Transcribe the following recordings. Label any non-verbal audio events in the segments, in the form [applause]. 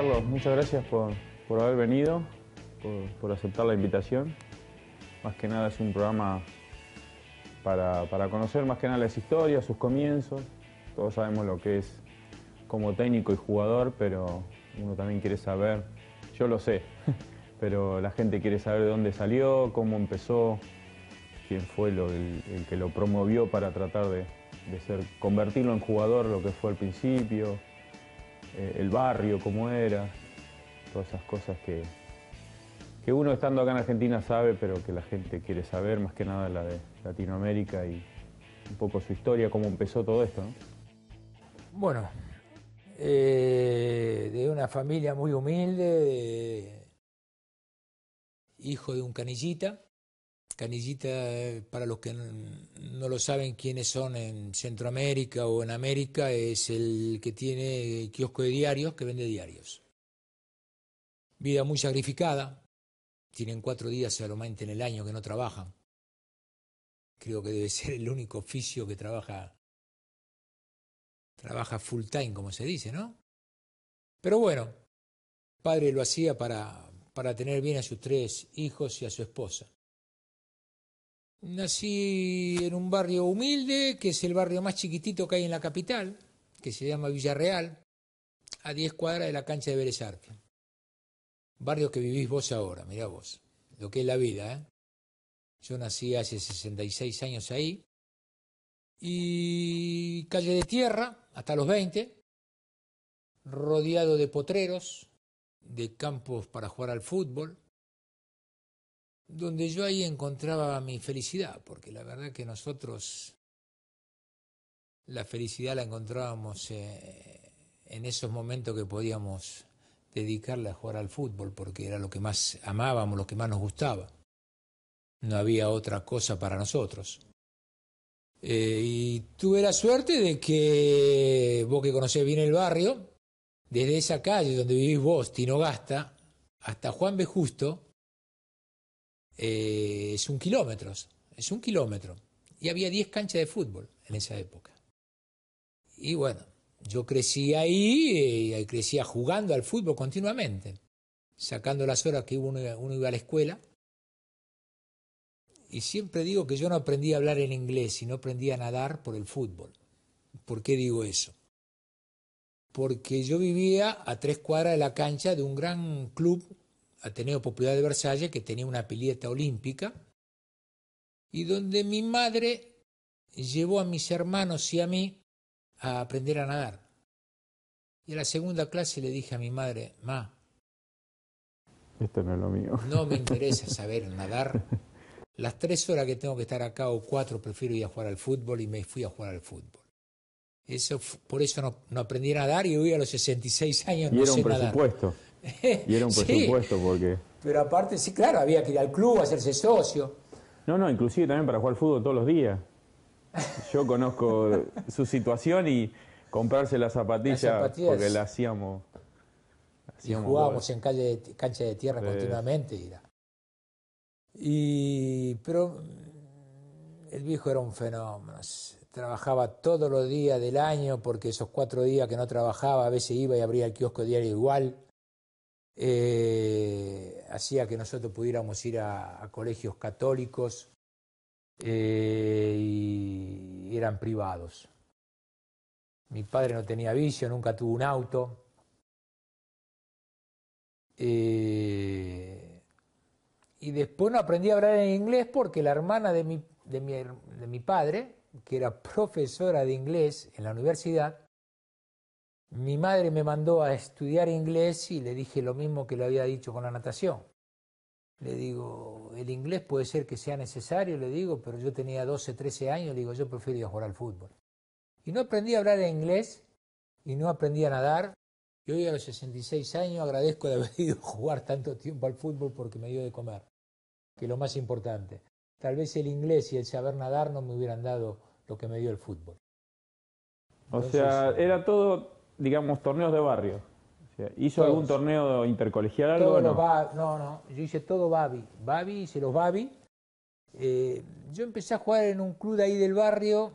Carlos, muchas gracias por, haber venido, por, aceptar la invitación. Más que nada es un programa para, conocer más que nada la historia, sus comienzos. Todos sabemos lo que es como técnico y jugador, pero uno también quiere saber, yo lo sé, [laughs] pero la gente quiere saber de dónde salió, cómo empezó, quién fue el, que lo promovió para tratar de, de ser, convertirlo en jugador, lo que fue al principio eh, el barrio, cómo era, todas esas cosas que, que uno estando acá en Argentina sabe, pero que la gente quiere saber, más que nada la de Latinoamérica y un poco su historia, cómo empezó todo esto. Bueno, eh, de una familia muy humilde, hijo de un canillita, Canillita, para los que no lo saben quiénes son en Centroamérica o en América, es el que tiene kiosco de diarios, que vende diarios. Vida muy sacrificada, tienen cuatro días solamente en el año que no trabajan. Creo que debe ser el único oficio que trabaja, trabaja full time, como se dice, ¿no? Pero bueno, padre lo hacía para, para tener bien a sus tres hijos y a su esposa. Nací en un barrio humilde, que es el barrio más chiquitito que hay en la capital, que se llama Villarreal, a 10 cuadras de la cancha de Vélez Barrio que vivís vos ahora, mirá vos, lo que es la vida. ¿eh? Yo nací hace 66 años ahí. Y calle de tierra, hasta los 20, rodeado de potreros, de campos para jugar al fútbol, donde yo ahí encontraba mi felicidad, porque la verdad que nosotros la felicidad la encontrábamos eh, en esos momentos que podíamos dedicarle a jugar al fútbol, porque era lo que más amábamos, lo que más nos gustaba. No había otra cosa para nosotros. Eh, y tuve la suerte de que vos que conocés bien el barrio, desde esa calle donde vivís vos, Tinogasta, hasta Juan B. Justo, eh, es un kilómetro, es un kilómetro. Y había 10 canchas de fútbol en esa época. Y bueno, yo crecí ahí, eh, y crecía jugando al fútbol continuamente, sacando las horas que uno, uno iba a la escuela. Y siempre digo que yo no aprendí a hablar en inglés y no aprendí a nadar por el fútbol. ¿Por qué digo eso? Porque yo vivía a tres cuadras de la cancha de un gran club Ateneo Popular de Versalles, que tenía una pileta olímpica, y donde mi madre llevó a mis hermanos y a mí a aprender a nadar. Y a la segunda clase le dije a mi madre, ma, esto no es lo mío. No me [laughs] interesa saber nadar. Las tres horas que tengo que estar acá o cuatro prefiero ir a jugar al fútbol y me fui a jugar al fútbol. Eso, por eso no, aprendí a nadar y hoy a los 66 años no sé Nadar. [laughs] Y era un presupuesto porque... Pero aparte, sí, claro, había que ir al club, hacerse socio. No, no, inclusive también para jugar fútbol todos los días. Yo conozco [laughs] su situación y comprarse las zapatillas, porque las hacíamos... y jugábamos en calle, cancha de tierra continuamente. Y, y pero mm, el viejo era un fenómeno. Trabajaba todos los días del año porque esos cuatro días que no trabajaba a veces iba y abría el kiosco diario igual. Eh, hacía que nosotros pudiéramos ir a, colegios católicos eh, y eran privados. Mi padre no tenía vicio, nunca tuvo un auto. Eh, y después no aprendí a hablar en inglés porque la hermana de mi, de mi padre, que era profesora de inglés en la universidad, mi madre me mandó a estudiar inglés y le dije lo mismo que le había dicho con la natación. Le digo, el inglés puede ser que sea necesario, le digo, pero yo tenía 12, 13 años, le digo, yo prefiero jugar al fútbol. Y no aprendí a hablar inglés y no aprendí a nadar. Y hoy a los 66 años agradezco de haber [laughs] ido a jugar tanto tiempo al fútbol porque me dio de comer, que es lo más importante. Tal vez el inglés y el saber nadar no me hubieran dado lo que me dio el fútbol. o sea, era todo digamos, torneos de barrio. ¿Hizo algún torneo intercolegial? Algo, no? no, no, yo hice todo Babi. Babi, hice los Babi. Eh, yo empecé a jugar en un club de ahí del barrio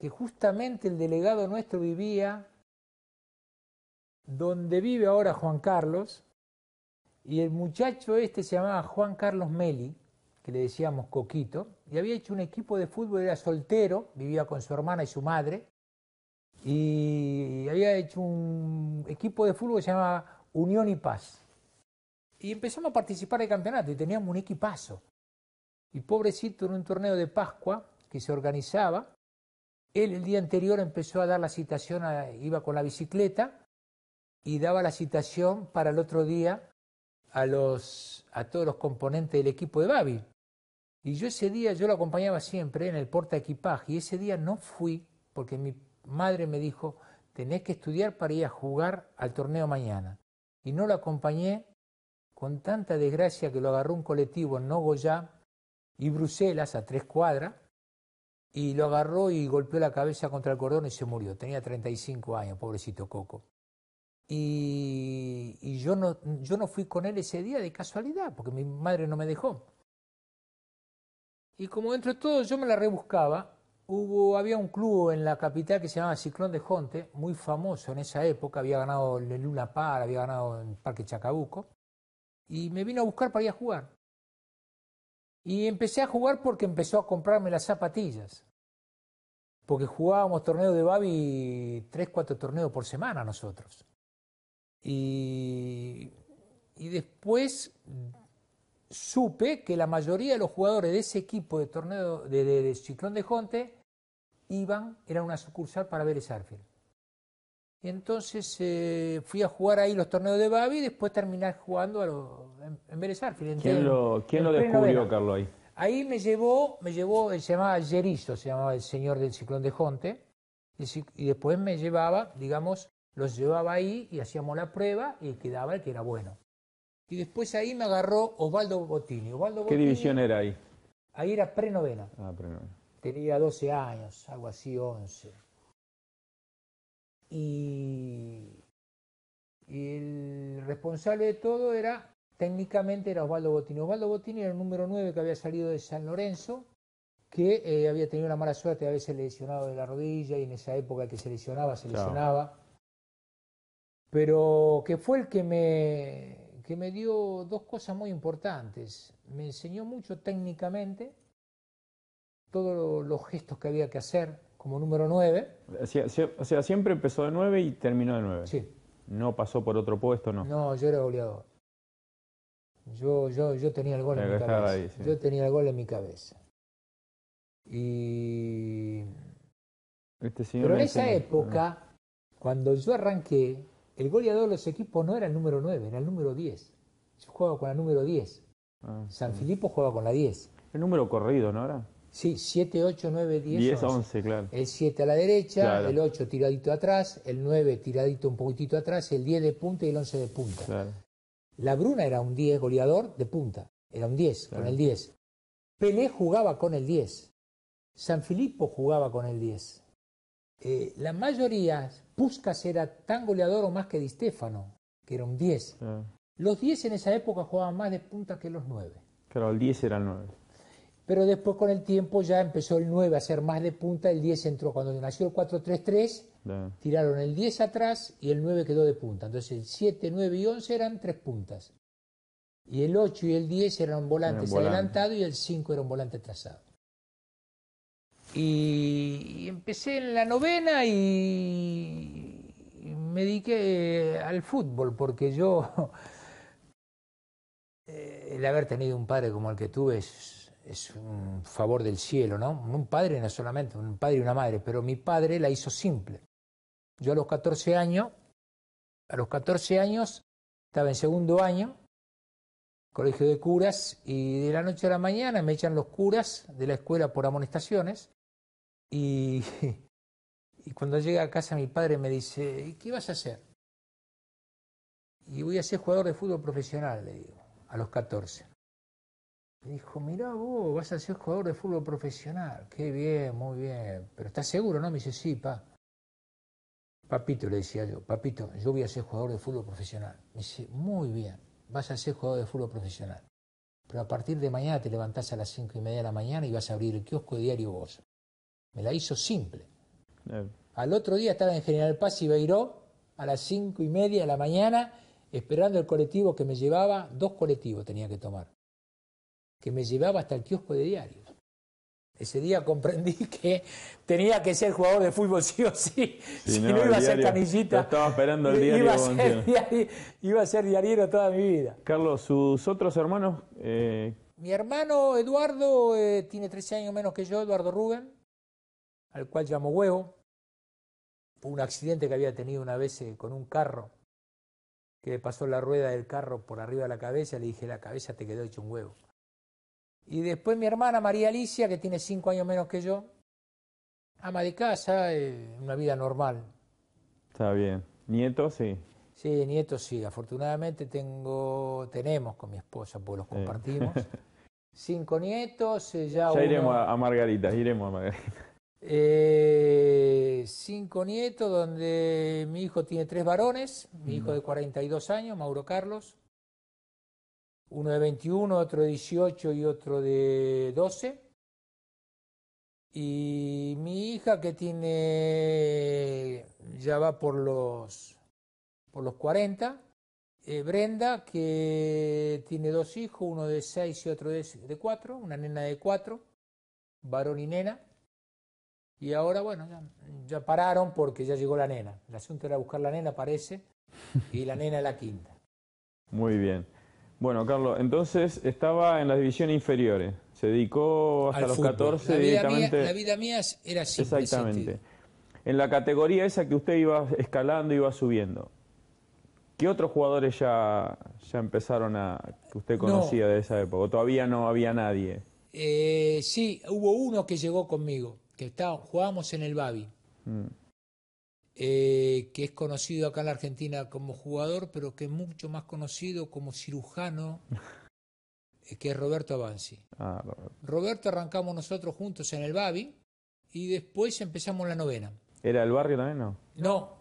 que justamente el delegado nuestro vivía donde vive ahora Juan Carlos. Y el muchacho este se llamaba Juan Carlos Meli, que le decíamos Coquito, y había hecho un equipo de fútbol, era soltero, vivía con su hermana y su madre, y había hecho un equipo de fútbol que se llamaba Unión y Paz. Y empezamos a participar del campeonato y teníamos un equipazo. Y pobrecito, en un torneo de Pascua que se organizaba, él el día anterior empezó a dar la citación, iba con la bicicleta y daba la citación para el otro día a, los, a todos los componentes del equipo de Babi. Y yo ese día, yo lo acompañaba siempre en el porta equipaje y ese día no fui porque mi madre me dijo, tenés que estudiar para ir a jugar al torneo mañana. Y no lo acompañé con tanta desgracia que lo agarró un colectivo en Nogoyá y Bruselas, a tres cuadras, y lo agarró y golpeó la cabeza contra el cordón y se murió. Tenía 35 años, pobrecito Coco. Y, yo, no, yo no fui con él ese día de casualidad, porque mi madre no me dejó. Y como dentro de todo yo me la rebuscaba, había un club en la capital que se llamaba Ciclón de Jonte, muy famoso en esa época, había ganado el Luna Par, había ganado en Parque Chacabuco, y me vino a buscar para ir a jugar. Y empecé a jugar porque empezó a comprarme las zapatillas. Porque jugábamos torneos de Babi, tres, cuatro torneos por semana nosotros. Y, después supe que la mayoría de los jugadores de ese equipo de torneo de Ciclón de Jonte iban, era una sucursal para Vélez Y entonces eh, fui a jugar ahí los torneos de Babi y después terminar jugando a en, en ¿Quién lo, descubrió, Carlos, ahí? Ahí me llevó, me llevó, se llamaba Jerizo, se llamaba el señor del ciclón de Jonte, y, después me llevaba, digamos, los llevaba ahí y hacíamos la prueba y quedaba el que era bueno. Y después ahí me agarró Osvaldo Botini. Osvaldo ¿Qué división era ahí? Ahí era pre-novena. Ah, prenovena tenía 12 años, algo así, 11. Y, el responsable de todo era, técnicamente era Osvaldo Botini. Osvaldo Botini era el número 9 que había salido de San Lorenzo, que eh, había tenido la mala suerte de haberse lesionado de la rodilla y en esa época que se lesionaba, se lesionaba. Pero que fue el que me, que me dio dos cosas muy importantes. Me enseñó mucho técnicamente todos los gestos que había que hacer como número 9. O sea, siempre empezó de 9 y terminó de 9. Sí. No pasó por otro puesto, ¿no? No, yo era goleador. Yo, yo, yo tenía el gol en mi cabeza. Yo tenía el gol en mi cabeza. Y... Este Pero en esa época, cuando yo arranqué, el goleador de los equipos no era el número 9, era el número 10. Yo jugaba con la número 10. Ah, San jugaba con la 10. El número corrido, ¿no era? Sí, 7, 8, 9, 10, 10 11. claro. El 7 a la derecha, el 8 tiradito atrás, el 9 tiradito un poquitito atrás, el 10 de punta y el 11 de punta. Claro. La Bruna era un 10 goleador de punta, era un 10, con el 10. Pelé jugaba con el 10. San Filipo jugaba con el 10. Eh, la mayoría, Puscas era tan goleador o más que Di Stefano, que era un 10. Ah. Los 10 en esa época jugaban más de punta que los 9. Claro, el 10 era el 9 pero después con el tiempo ya empezó el 9 a ser más de punta, el 10 entró. Cuando nació el 4-3-3, tiraron el 10 atrás y el 9 quedó de punta. Entonces el 7, 9 y 11 eran tres puntas. Y el 8 y el 10 eran volantes adelantados y el 5 era un volante trazado. Y, empecé en la novena y, me dediqué eh, al fútbol porque yo, [laughs] eh, el haber tenido un padre como el que tuve es es un favor del cielo, ¿no? Un padre no solamente, un padre y una madre, pero mi padre la hizo simple. Yo a los 14 años, a los 14 años, estaba en segundo año, colegio de curas, y de la noche a la mañana me echan los curas de la escuela por amonestaciones, y, [laughs] y cuando llega a casa mi padre me dice, ¿qué vas a hacer? Y voy a ser jugador de fútbol profesional, le digo, a los 14 dijo, mirá vos, vas a ser jugador de fútbol profesional. Qué bien, muy bien. Pero ¿estás seguro, no? Me dice, sí, pa. Papito, le decía yo, papito, yo voy a ser jugador de fútbol profesional. Me dice, muy bien, vas a ser jugador de fútbol profesional. Pero a partir de mañana te levantás a las cinco y media de la mañana y vas a abrir el kiosco de diario vos. Me la hizo simple. Al otro día estaba en General Paz y Beiró a las cinco y media de la mañana esperando el colectivo que me llevaba, dos colectivos tenía que tomar que me llevaba hasta el kiosco de diarios. Ese día comprendí [laughs] que tenía que ser jugador de fútbol sí o sí, [laughs] si, no, iba a ser canillita. Estaba esperando el diario iba, a ser iba a ser diariero toda mi vida. Carlos, ¿sus otros hermanos? Eh, mi hermano Eduardo eh, tiene 13 años menos que yo, Eduardo Rubén, al cual llamo Huevo. Fue un accidente que había tenido una vez eh, con un carro, que le pasó la rueda del carro por arriba de la cabeza, le dije, la cabeza te quedó hecho un huevo. Y después mi hermana María Alicia, que tiene cinco años menos que yo, ama de casa, eh, una vida normal. Está bien. ¿Nietos? Sí. Sí, nietos sí. Afortunadamente tengo, tenemos con mi esposa, pues los compartimos. [laughs] Cinco nietos, eh, ya. iremos a Margarita, iremos eh, a Margarita. cinco nietos, donde mi hijo tiene tres varones, mi hijo de 42 años, Mauro Carlos, uno de 21, otro de 18 y otro de 12. Y mi hija que tiene, ya va por los, por los 40. Eh, Brenda que tiene dos hijos, uno de 6 y otro de, de 4, una nena de 4, varón y nena. Y ahora, bueno, ya, ya, pararon porque ya llegó la nena. El asunto era buscar la nena, parece, y la nena es la quinta. Muy bien. Bueno, Carlos, entonces estaba en las divisiones inferiores. Se dedicó hasta los 14 la directamente. la vida mía era así. Exactamente. En la categoría esa que usted iba escalando, iba subiendo. ¿Qué otros jugadores ya, ya empezaron a. que usted conocía de esa época? ¿Todavía no había nadie? Eh, sí, hubo uno que llegó conmigo, que jugábamos en el Babi. Mm. Eh, que es conocido acá en la Argentina como jugador, pero que es mucho más conocido como cirujano, eh, que es Roberto Avanzi. Ah, Roberto. arrancamos nosotros juntos en el Babi y después empezamos la novena. ¿Era el barrio también, no? No,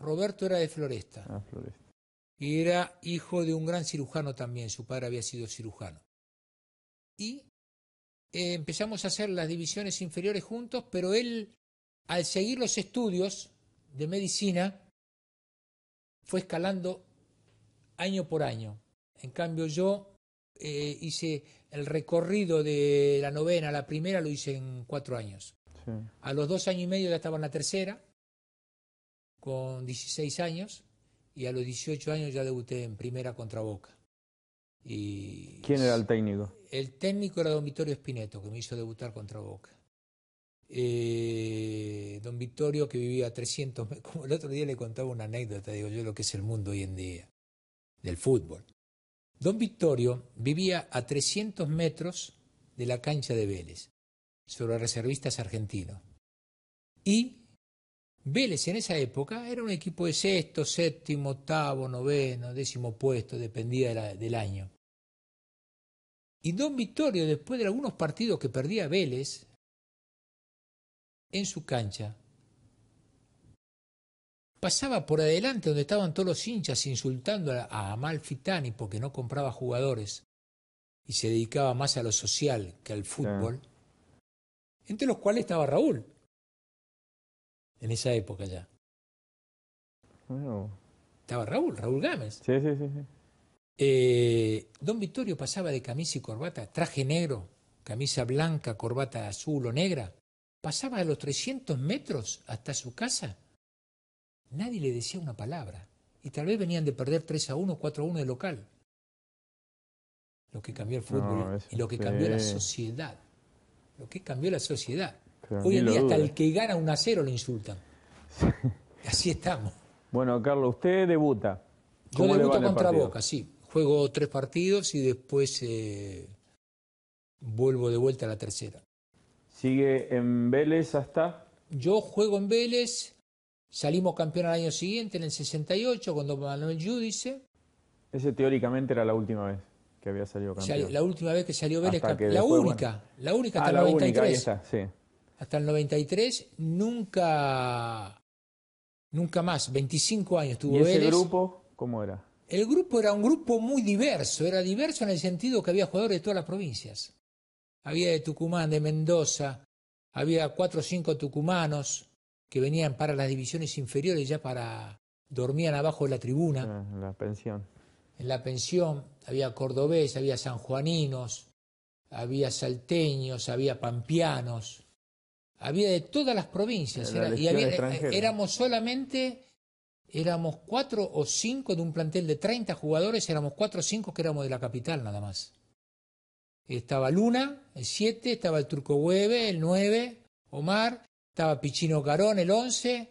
Roberto era de Floresta. Ah, Floresta. Y era hijo de un gran cirujano también, su padre había sido cirujano. Y eh, empezamos a hacer las divisiones inferiores juntos, pero él, al seguir los estudios, de medicina fue escalando año por año. En cambio yo eh, hice el recorrido de la novena a la primera, lo hice en cuatro años. A los dos años y medio ya estaba en la tercera, con 16 años, y a los 18 años ya debuté en primera contra Boca. Y ¿Quién era el técnico? El técnico era Domitorio Espineto, que me hizo debutar contra Boca. Eh, don Victorio que vivía a 300 metros, como el otro día le contaba una anécdota, digo yo, lo que es el mundo hoy en día, del fútbol. Don Victorio vivía a 300 metros de la cancha de Vélez, sobre reservistas argentinos. Y Vélez en esa época era un equipo de sexto, séptimo, octavo, noveno, décimo puesto, dependía del año. Y Don Victorio, después de algunos partidos que perdía Vélez, en su cancha. Pasaba por adelante donde estaban todos los hinchas insultando a Amalfitani porque no compraba jugadores y se dedicaba más a lo social que al fútbol, entre los cuales estaba Raúl, en esa época ya. Estaba Raúl, Raúl Gámez. Sí, sí, sí. Eh, don Vittorio pasaba de camisa y corbata, traje negro, camisa blanca, corbata azul o negra, Pasaba a los 300 metros hasta su casa. Nadie le decía una palabra y tal vez venían de perder 3 a 1, 4 a 1 de local. Lo que cambió el fútbol y lo que cambió la sociedad. Lo que cambió la sociedad. Hoy en día hasta el que gana un a 0 lo insultan. Así estamos. Bueno, Carlos, usted debuta. Yo debuto contra Boca, sí. Juego tres partidos y después eh, vuelvo de vuelta a la tercera. Sigue en Vélez hasta... Yo juego en Vélez, salimos campeón al año siguiente, en el 68, cuando Manuel Judice. Ese teóricamente era la última vez que había salido campeón. La última vez que salió Vélez campeón. La, única, la única, hasta ah, el 93. Hasta el 93 nunca, nunca más, 25 años tuvo ¿Y ese grupo cómo era? El grupo era un grupo muy diverso, era diverso en el sentido que había jugadores de todas las provincias había de Tucumán, de Mendoza, había cuatro o cinco tucumanos que venían para las divisiones inferiores ya para dormían abajo de la tribuna. Ah, en la pensión. En la pensión había cordobés, había sanjuaninos, había salteños, había pampianos, había de todas las provincias. y había, eh, eh, éramos solamente, éramos cuatro o cinco de un plantel de 30 jugadores, éramos cuatro o cinco que éramos de la capital nada más. Estaba Luna, el 7, estaba el Turco Hueve, el 9, Omar, estaba Pichino Carón, el 11,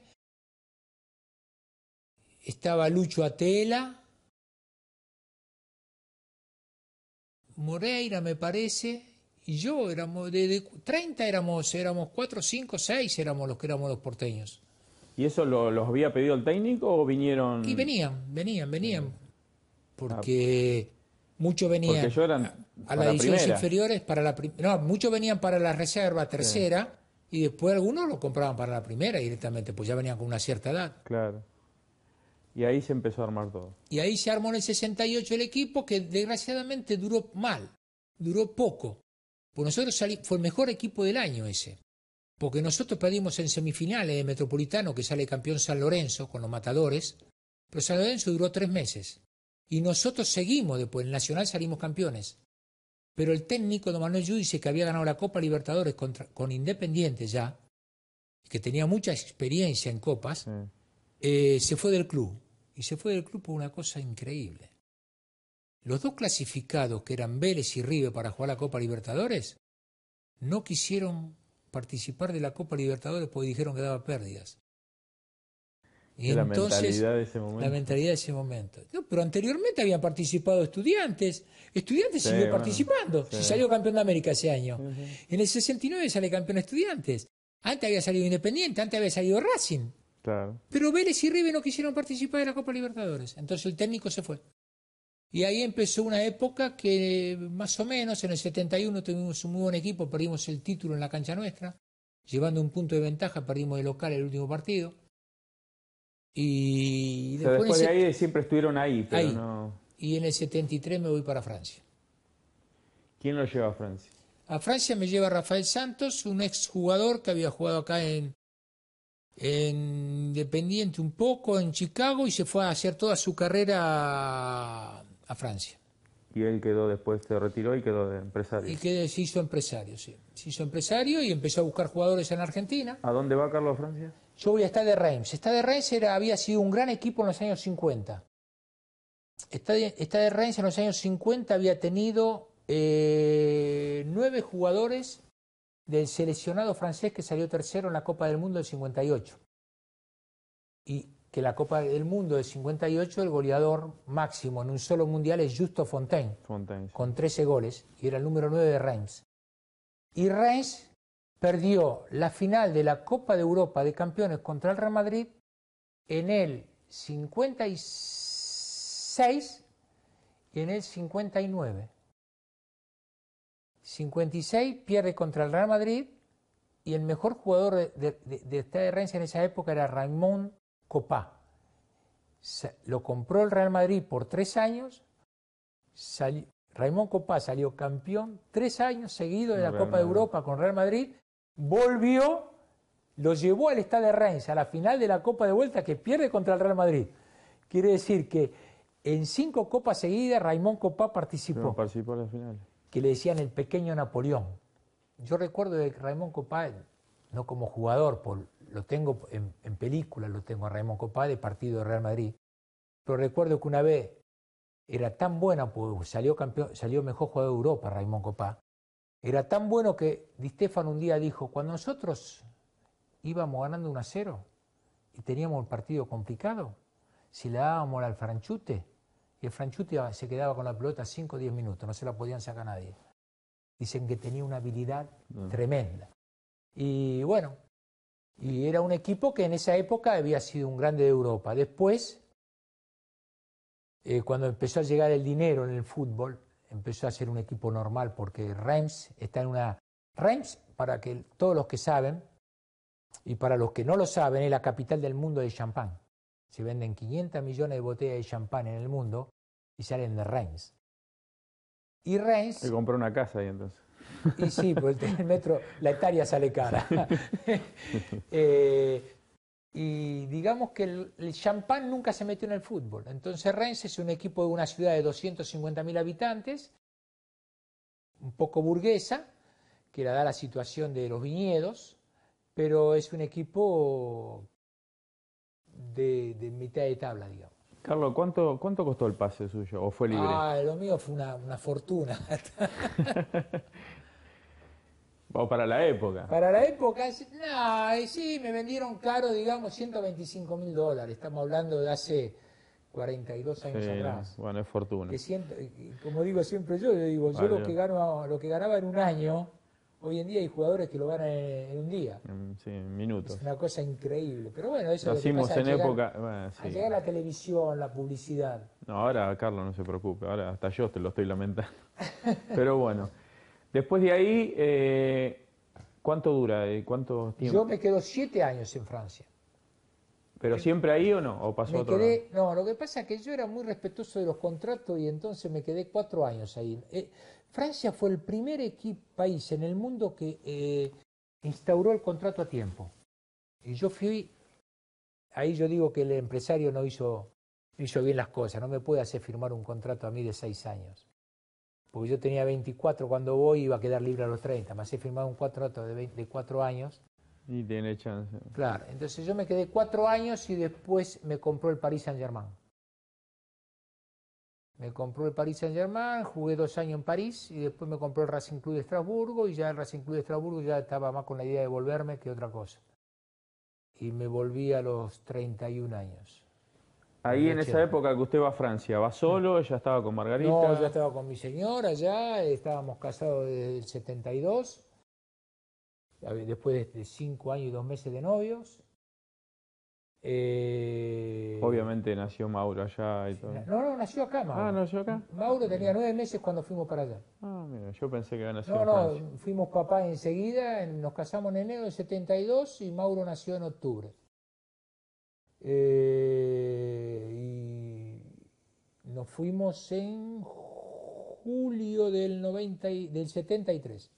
estaba Lucho Atela, Moreira me parece, y yo éramos, de, 30 éramos, éramos 4, 5, 6 éramos los que éramos los porteños. ¿Y eso los había pedido el técnico o vinieron? Y venían, venían, venían. Ah. Porque Muchos venían a, las divisiones inferiores, para la no, muchos venían para la reserva tercera y después algunos lo compraban para la primera directamente, pues ya venían con una cierta edad. Claro. Y ahí se empezó a armar todo. Y ahí se armó en el 68 el equipo que desgraciadamente duró mal, duró poco. Pues nosotros fue el mejor equipo del año ese. Porque nosotros perdimos en semifinales de Metropolitano, que sale campeón San Lorenzo con los Matadores, pero San Lorenzo duró tres meses. Y nosotros seguimos después, en Nacional salimos campeones. Pero el técnico don Manuel Judice, que había ganado la Copa Libertadores con Independiente ya, que tenía mucha experiencia en copas, eh, se fue del club. Y se fue del club por una cosa increíble. Los dos clasificados, que eran Vélez y Ribe para jugar la Copa Libertadores, no quisieron participar de la Copa Libertadores porque dijeron que daba pérdidas la mentalidad de ese momento. pero anteriormente habían participado estudiantes. Estudiantes siguió participando. Se salió campeón de América ese año. En el 69 sale campeón estudiantes. Antes había salido Independiente, antes había salido Racing. Pero Vélez y River no quisieron participar de la Copa Libertadores. Entonces el técnico se fue. Y ahí empezó una época que más o menos en el 71 tuvimos un muy buen equipo, perdimos el título en la cancha nuestra, llevando un punto de ventaja, perdimos de local el último partido. Y después, de ahí siempre estuvieron ahí, pero no. Y en el 73 me voy para Francia. ¿Quién lo lleva a Francia? A Francia me lleva Rafael Santos, un exjugador que había jugado acá en, Independiente un poco, en Chicago, y se fue a hacer toda su carrera a, Francia. Y él quedó después, se retiró y quedó de empresario. Y se hizo empresario, sí. Se hizo empresario y empezó a buscar jugadores en Argentina. ¿A dónde va Carlos Francia? yo voy a de Reims. de Reims era, había sido un gran equipo en los años 50. Stade, de Reims en los años 50 había tenido eh, nueve jugadores del seleccionado francés que salió tercero en la Copa del Mundo del 58. Y que la Copa del Mundo del 58, el goleador máximo en un solo mundial es Justo Fontaine, Fontaine con 13 goles, y era el número 9 de Reims. Y Reims perdió la final de la Copa de Europa de Campeones contra el Real Madrid en el 56 y en el 59. 56 pierde contra el Real Madrid y el mejor jugador de, de esta de en esa época era Raymond Copá. Lo compró el Real Madrid por tres años. Raimond Raymond Copá salió campeón tres años seguido de la Copa de Europa con Real Madrid volvió, lo llevó al estado de Reims a la final de la Copa de Vuelta que pierde contra el Real Madrid. Quiere decir que en cinco copas seguidas Raimón Copá participó. participó en la final. Que le decían el pequeño Napoleón. Yo recuerdo de Raimón Copá, no como jugador, lo tengo en, película, lo tengo a Raimón Copá de partido de Real Madrid. Pero recuerdo que una vez era tan buena, pues, salió, campeón, salió mejor jugador de Europa Raimón Copá, era tan bueno que Di Stefano un día dijo, cuando nosotros íbamos ganando 1 a 0 y teníamos el partido complicado, si le dábamos al franchute, y el franchute se quedaba con la pelota 5 o 10 minutos, no se la podían sacar a nadie. Dicen que tenía una habilidad ah. tremenda. Y bueno, y era un equipo que en esa época había sido un grande de Europa. Después, eh, cuando empezó a llegar el dinero en el fútbol, empezó a ser un equipo normal porque Reims está en una... Reims, para que todos los que saben y para los que no lo saben, es la capital del mundo de champán. Se venden 500 millones de botellas de champán en el mundo y salen de Reims. Y Reims... Se compró una casa ahí entonces. Y sí, por pues el metro, la hectárea sale cara. [laughs] [laughs] eh, y digamos que el, champán nunca se metió en el fútbol. Entonces Rennes es un equipo de una ciudad de 250.000 habitantes, un poco burguesa, que la da la situación de los viñedos, pero es un equipo de, mitad de tabla, digamos. Carlos, ¿cuánto, ¿cuánto costó el pase suyo? ¿O fue libre? Ah, lo mío fue una, una fortuna. [laughs] O para la época. Para la época, sí, me vendieron caro, digamos, 125 mil dólares. Estamos hablando de hace 42 años atrás. Bueno, es fortuna. como digo siempre yo, yo digo, yo lo que, ganaba en un año, hoy en día hay jugadores que lo ganan en, un día. Sí, en minutos. Es una cosa increíble. Pero bueno, eso es lo que en época. la televisión, la publicidad. No, ahora, Carlos, no se preocupe. Ahora hasta yo te lo estoy lamentando. [laughs] Pero bueno. Después de ahí, eh, ¿cuánto dura? Eh, ¿Cuánto tiempo? Yo me quedo siete años en Francia. ¿Pero siempre ahí o no? ¿O pasó otro? no? lo que pasa es que yo era muy respetuoso de los contratos y entonces me quedé cuatro años ahí. Eh, Francia fue el primer país en el mundo que instauró el contrato a tiempo. Y yo fui, ahí yo digo que el empresario no hizo, hizo bien las cosas, no me puede hacer firmar un contrato a mí de seis años porque yo tenía 24 cuando voy iba a quedar libre a los 30, más he firmado un contrato de, 24 años. Y tiene chance. Claro, entonces yo me quedé 4 años y después me compró el Paris Saint Germain. Me compró el Paris Saint Germain, jugué dos años en París y después me compró el Racing Club de Estrasburgo y ya el Racing Club de Estrasburgo ya estaba más con la idea de volverme que otra cosa. Y me volví a los 31 años. Ahí en esa época que usted va a Francia, ¿va solo? Mm. ¿Ella estaba con Margarita? No, yo estaba con mi señora ya, estábamos casados desde el 72, después de cinco años y dos meses de novios. Eh, Obviamente nació Mauro allá y todo. No, no, nació acá Mauro. Ah, nació acá. Mauro tenía nueve meses cuando fuimos para allá. Ah, mira, yo pensé que había nacido No, no, fuimos papás enseguida, nos casamos en enero del 72 y Mauro nació en octubre. Eh nos fuimos en julio del, y, del 73.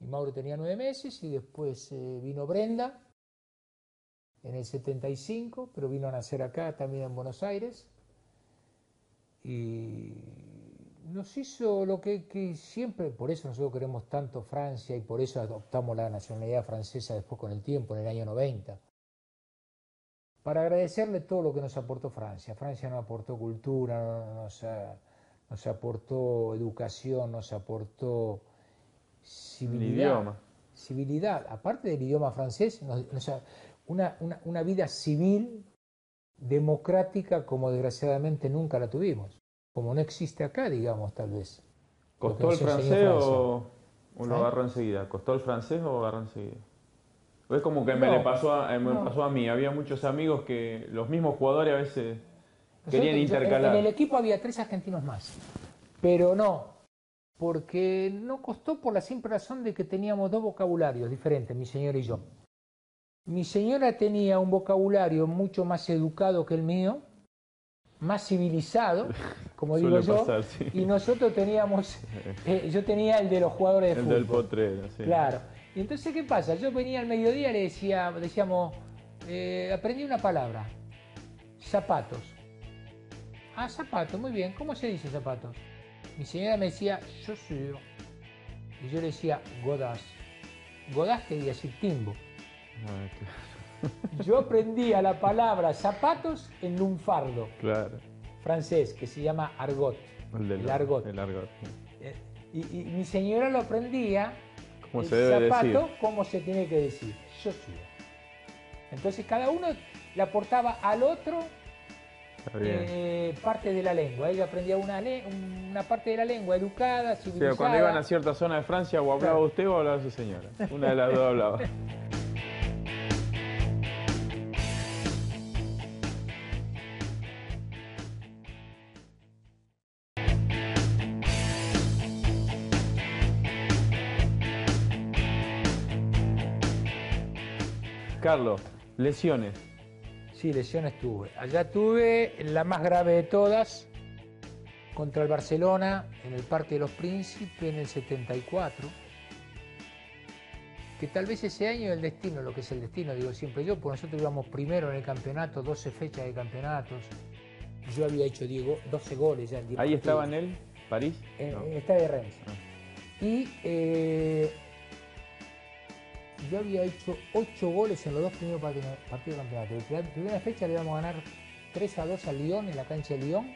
Y Mauro tenía nueve meses y después eh, vino Brenda en el 75, pero vino a nacer acá también en Buenos Aires. Y nos hizo lo que, que, siempre, por eso nosotros queremos tanto Francia y por eso adoptamos la nacionalidad francesa después con el tiempo, en el año 90 para agradecerle todo lo que nos aportó Francia. Francia nos aportó cultura, nos, aportó educación, nos aportó civilidad. idioma. Civilidad, aparte del idioma francés, una, una, vida civil, democrática, como desgraciadamente nunca la tuvimos. Como no existe acá, digamos, tal vez. ¿Costó el francés o, o lo ¿Eh? agarró enseguida? ¿Costó el francés o lo agarró enseguida? Es como que me pasó a, eh, me pasó a mí. Había muchos amigos que los mismos jugadores a veces querían intercalar. En, el equipo había tres argentinos más, pero no, porque no costó por la simple razón de que teníamos dos vocabularios diferentes, mi señora y yo. Mi señora tenía un vocabulario mucho más educado que el mío, más civilizado, [laughs] como digo yo, y nosotros teníamos, [laughs] eh, yo tenía el de los jugadores de fútbol. El del potrero, sí. Claro. Y entonces, ¿qué pasa? Yo venía al mediodía y le decía, decíamos, eh, aprendí una palabra, zapatos. Ah, zapatos, muy bien, ¿cómo se dice zapatos? Mi señora me decía, yo soy Y yo le decía, godas. Godas quería decir timbo. Ah, claro. yo aprendía la palabra zapatos en lunfardo. Claro. Francés, que se llama argot. El, argot. El argot. Eh, y, mi señora lo aprendía ¿Cómo se debe decir? se tiene que decir, Yo soy. Entonces cada uno le aportaba al otro eh, parte de la lengua. Ella aprendía una, una parte de la lengua, educada, civilizada. cuando iban a cierta zona de Francia, o hablaba usted o hablaba su señora. Una de las dos hablaba. [laughs] Carlos, lesiones. Sí, lesiones tuve. Allá tuve la más grave de todas contra el Barcelona en el Parque de los Príncipes en el 74. Que tal vez ese año el destino, lo que es el destino, digo siempre yo, porque nosotros íbamos primero en el campeonato, 12 fechas de campeonatos. Yo había hecho, digo, 12 goles ya en Ahí estaba en el París. Eh, en, de Rennes. Ah. Y eh, yo había hecho 8 goles en los dos primeros partidos de campeonato. La primera fecha le íbamos a ganar 3 a 2 al Lyon en la cancha de Lyon.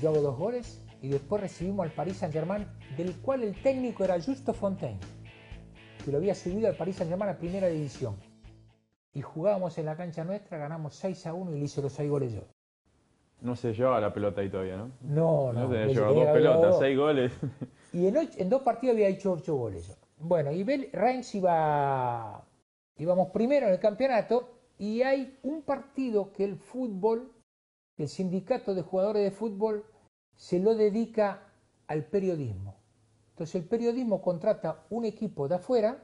Yo hago dos goles y después recibimos al Paris Saint-Germain, del cual el técnico era Justo Fontaine, que lo había subido al Paris Saint-Germain a primera división. Y jugábamos en la cancha nuestra, ganamos 6 a 1 y le hice los 6 goles yo. No se llevaba la pelota ahí todavía, ¿no? No, no. No se llevaba dos pelotas, 6 goles. Y en, en dos partidos había hecho 8 goles yo. Bueno, y Reims iba, íbamos primero en el campeonato y hay un partido que el fútbol, el sindicato de jugadores de fútbol, se lo dedica al periodismo. Entonces el periodismo contrata un equipo de afuera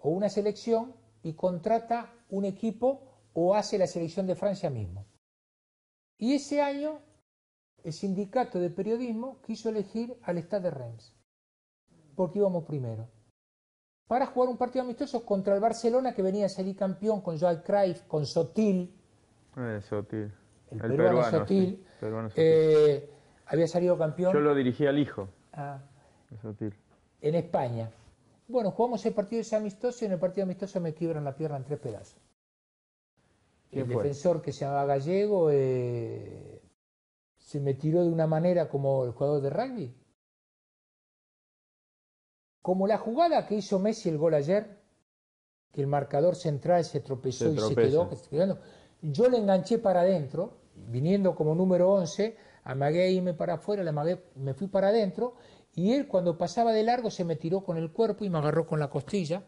o una selección y contrata un equipo o hace la selección de Francia mismo. Y ese año el sindicato de periodismo quiso elegir al Estado de Reims, porque íbamos primero para jugar un partido amistoso contra el Barcelona que venía a salir campeón con Joel Cruyff, con Sotil. Eh, Sotil. El, peruano, eh, Sotil. había salido campeón. Yo lo dirigí al hijo. Ah, Sotil. En España. Bueno, jugamos el partido ese amistoso y en el partido amistoso me quiebran la pierna en tres pedazos. El defensor que se llamaba Gallego eh, se me tiró de una manera como el jugador de rugby como la jugada que hizo Messi el gol ayer, que el marcador central se tropezó y se quedó, Yo le enganché para adentro, viniendo como número 11, amagué irme para afuera, le amagué, me fui para adentro, y él cuando pasaba de largo se me tiró con el cuerpo y me agarró con la costilla,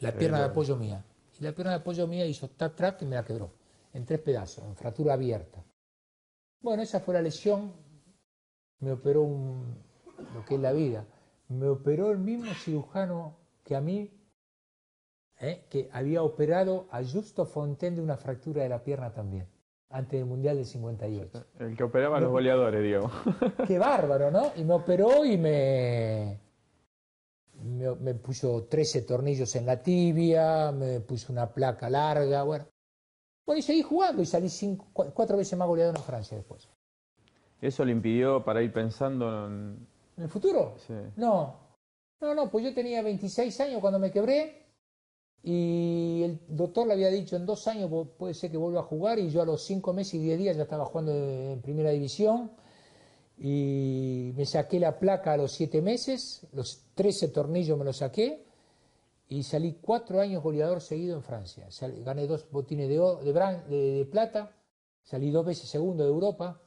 la pierna de apoyo mía. Y la pierna de apoyo mía hizo tap tac, y me la quebró, en tres pedazos, en fractura abierta. Bueno, esa fue la lesión, me operó un, lo que es la vida me operó el mismo cirujano que a mí, ¿eh? que había operado a Justo Fontaine de una fractura de la pierna también, antes del Mundial del 58. El que operaba a los goleadores, Diego. [laughs] Qué bárbaro, ¿no? Y me operó y me, me, puso 13 tornillos en la tibia, me puso una placa larga, bueno. Bueno, y seguí jugando y salí cuatro veces más goleado en Francia después. ¿Eso le impidió para ir pensando en, ¿En el futuro? No. No, no, pues yo tenía 26 años cuando me quebré y el doctor le había dicho en dos años puede ser que vuelva a jugar y yo a los cinco meses y diez días ya estaba jugando en primera división y me saqué la placa a los siete meses, los 13 tornillos me los saqué y salí cuatro años goleador seguido en Francia. gané dos botines de, de, de, plata, salí dos veces segundo de Europa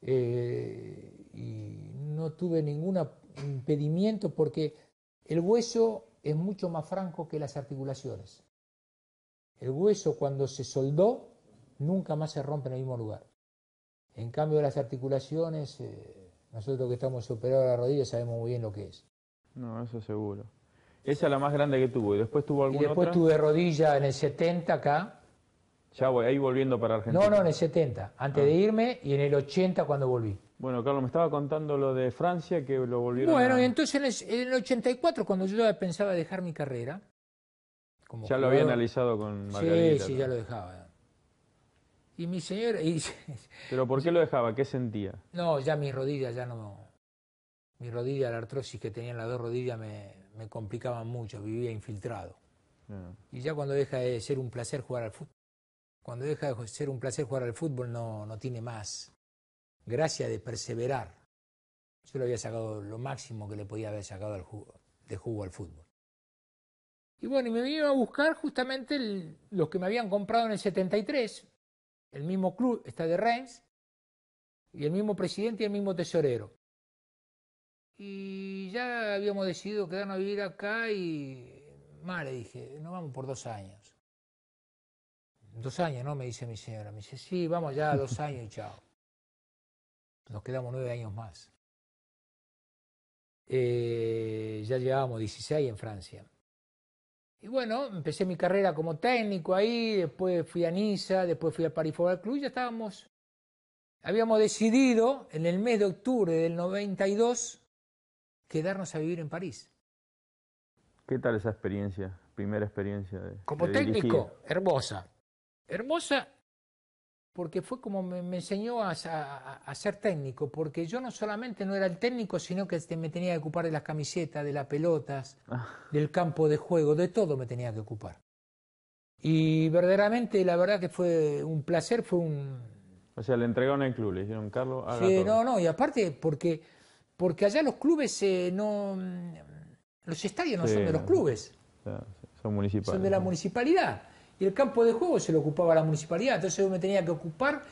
eh, y no tuve ningún impedimento porque el hueso es mucho más franco que las articulaciones. El hueso cuando se soldó nunca más se rompe en el mismo lugar. En cambio las articulaciones, eh, nosotros que estamos superados a la rodilla sabemos muy bien lo que es. No, eso seguro. Esa es la más grande que tuvo. ¿Y después tuvo después tuve rodilla en el 70 acá. Ya voy, ahí volviendo para Argentina. No, no, en el 70, antes ah. de irme y en el 80 cuando volví. Bueno, Carlos, me estaba contando lo de Francia, que lo volvieron Bueno, a... y entonces en el 84, cuando yo pensaba dejar mi carrera... ya lo había analizado con Margarita. Sí, sí, ya lo dejaba. Y mi señora... [laughs] ¿Pero por qué lo dejaba? ¿Qué sentía? No, ya mis rodillas ya no... Mi rodilla, la artrosis que tenía en las dos rodillas me, me complicaban mucho, vivía infiltrado. Ah. Y ya cuando deja de ser un placer jugar al fútbol, cuando deja de ser un placer jugar al fútbol no, no tiene más Gracias de perseverar. Yo le había sacado lo máximo que le podía haber sacado al de jugo al fútbol. Y bueno, y me vino a buscar justamente los que me habían comprado en el 73, el mismo club, está de Reims, y el mismo presidente y el mismo tesorero. Y ya habíamos decidido quedarnos a vivir acá y mal, le dije, no vamos por dos años. Dos años, ¿no? Me dice mi señora. Me dice, sí, vamos ya dos [laughs] años y chao. Nos quedamos nueve años más. Eh, ya llevábamos 16 en Francia. Y bueno, empecé mi carrera como técnico ahí, después fui a Niza, después fui al Paris Football Club, y ya estábamos, habíamos decidido en el mes de octubre del 92 quedarnos a vivir en París. ¿Qué tal esa experiencia, primera experiencia? De, como técnico, hermosa, hermosa porque fue como me, enseñó a, ser técnico, porque yo no solamente no era el técnico, sino que este, me tenía que ocupar de las camisetas, de las pelotas, ah. del campo de juego, de todo me tenía que ocupar. Y verdaderamente, la verdad que fue un placer, fue un... O sea, le entregaron al club, le dijeron, Carlos, haga sí, No, no, y aparte, porque, porque allá los clubes eh, no... Los estadios no son de los clubes. Son municipales. Son de la municipalidad y el campo de juego se lo ocupaba la municipalidad. Entonces yo me tenía que ocupar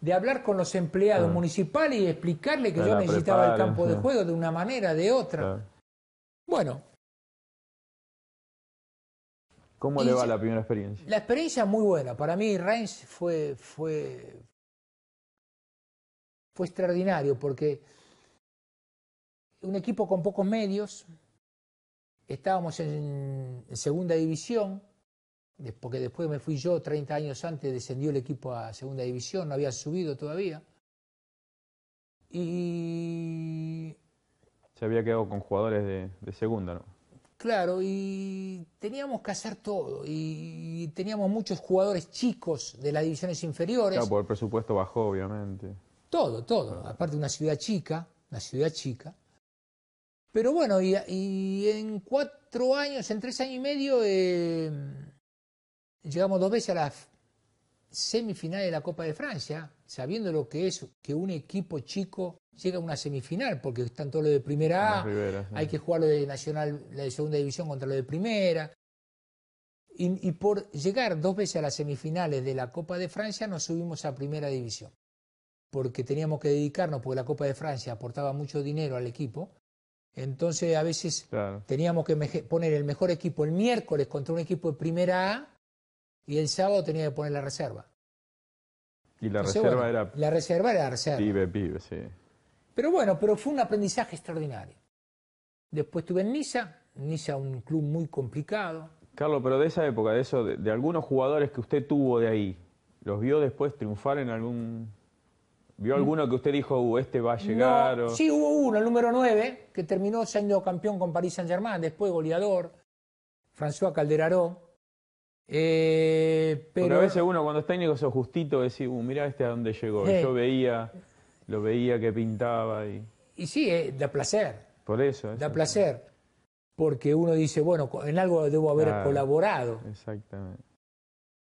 de hablar con los empleados mm. municipales y explicarle que yo necesitaba el campo de eh. juego de una manera, de otra. Bueno. ¿Cómo le va la primera experiencia? La experiencia muy buena. Para mí Reims fue, fue, fue extraordinario porque un equipo con pocos medios, estábamos en segunda división, porque después me fui yo, 30 años antes descendió el equipo a segunda división, no había subido todavía. Y... Se había quedado con jugadores de, segunda, ¿no? Claro, y teníamos que hacer todo. Y teníamos muchos jugadores chicos de las divisiones inferiores. Claro, por el presupuesto bajó, obviamente. Todo, todo. aparte de una ciudad chica, una ciudad chica. Pero bueno, y, y en cuatro años, en tres años y medio... Eh, llegamos dos veces a las semifinales de la Copa de Francia, sabiendo lo que es que un equipo chico llega a una semifinal, porque están todos los de primera A, hay que jugar lo de Nacional, la de segunda división contra lo de primera. Y, por llegar dos veces a las semifinales de la Copa de Francia nos subimos a primera división, porque teníamos que dedicarnos, porque la Copa de Francia aportaba mucho dinero al equipo, entonces a veces teníamos que poner el mejor equipo el miércoles contra un equipo de primera A y el sábado tenía que poner la reserva. Y la reserva era... La reserva era la reserva. Pibe, pibe, sí. Pero bueno, pero fue un aprendizaje extraordinario. Después estuve en Niza, Niza un club muy complicado. Carlos, pero de esa época, de eso, de, algunos jugadores que usted tuvo de ahí, ¿los vio después triunfar en algún ¿Vio mm. alguno que usted dijo, uh, este va a llegar? Sí, hubo uno, el número 9, que terminó siendo campeón con París Saint-Germain, después goleador, François Calderaró. Eh, pero a veces uno cuando es técnico es justito decir uh, mirá este a dónde llegó. Yo veía, lo veía que pintaba. Y, sí, eh, da placer. Por eso. da placer. Porque uno dice, bueno, en algo debo haber colaborado. Exactamente.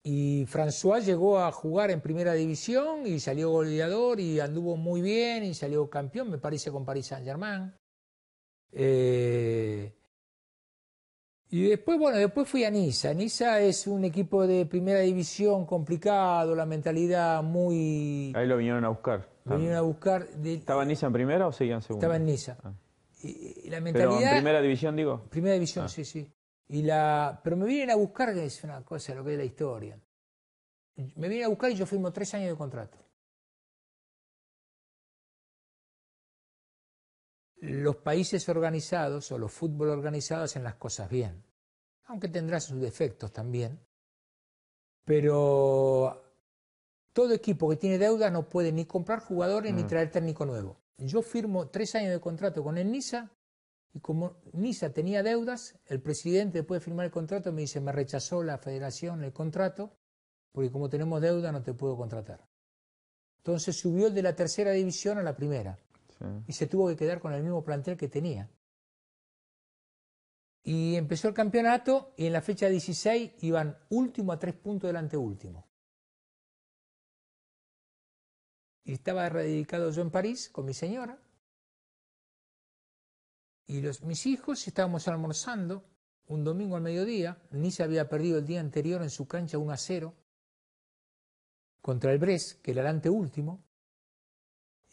Y François llegó a jugar en primera división y salió goleador y anduvo muy bien y salió campeón, me parece, con Paris Saint-Germain. Eh, y después, bueno, después fui a Niza. Niza es un equipo de primera división complicado, la mentalidad muy... Ahí lo vinieron a buscar. vinieron a buscar. ¿Estaba Niza en primera o seguían en segunda? Estaba en Niza. Ah. ¿Pero en primera división, digo? Primera división, ah. sí, sí. Y la... Pero me vienen a buscar, que es una cosa, lo que es la historia. Me vienen a buscar y yo firmo tres años de contrato. los países organizados o los fútbol organizados hacen las cosas bien, aunque tendrá sus defectos también. Pero todo equipo que tiene deuda no puede ni comprar jugadores ni mm. traer técnico nuevo. Yo firmo tres años de contrato con el Nisa. y como Nisa tenía deudas, el presidente puede firmar el contrato y me dice, me rechazó la federación el contrato porque como tenemos deuda no te puedo contratar. Entonces subió de la tercera división a la primera y se tuvo que quedar con el mismo plantel que tenía. Y empezó el campeonato y en la fecha 16 iban último a tres puntos del anteúltimo. Y estaba radicado yo en París con mi señora. Y los, mis hijos estábamos almorzando un domingo al mediodía. se había perdido el día anterior en su cancha 1 a 0 contra el Brest, que era el anteúltimo.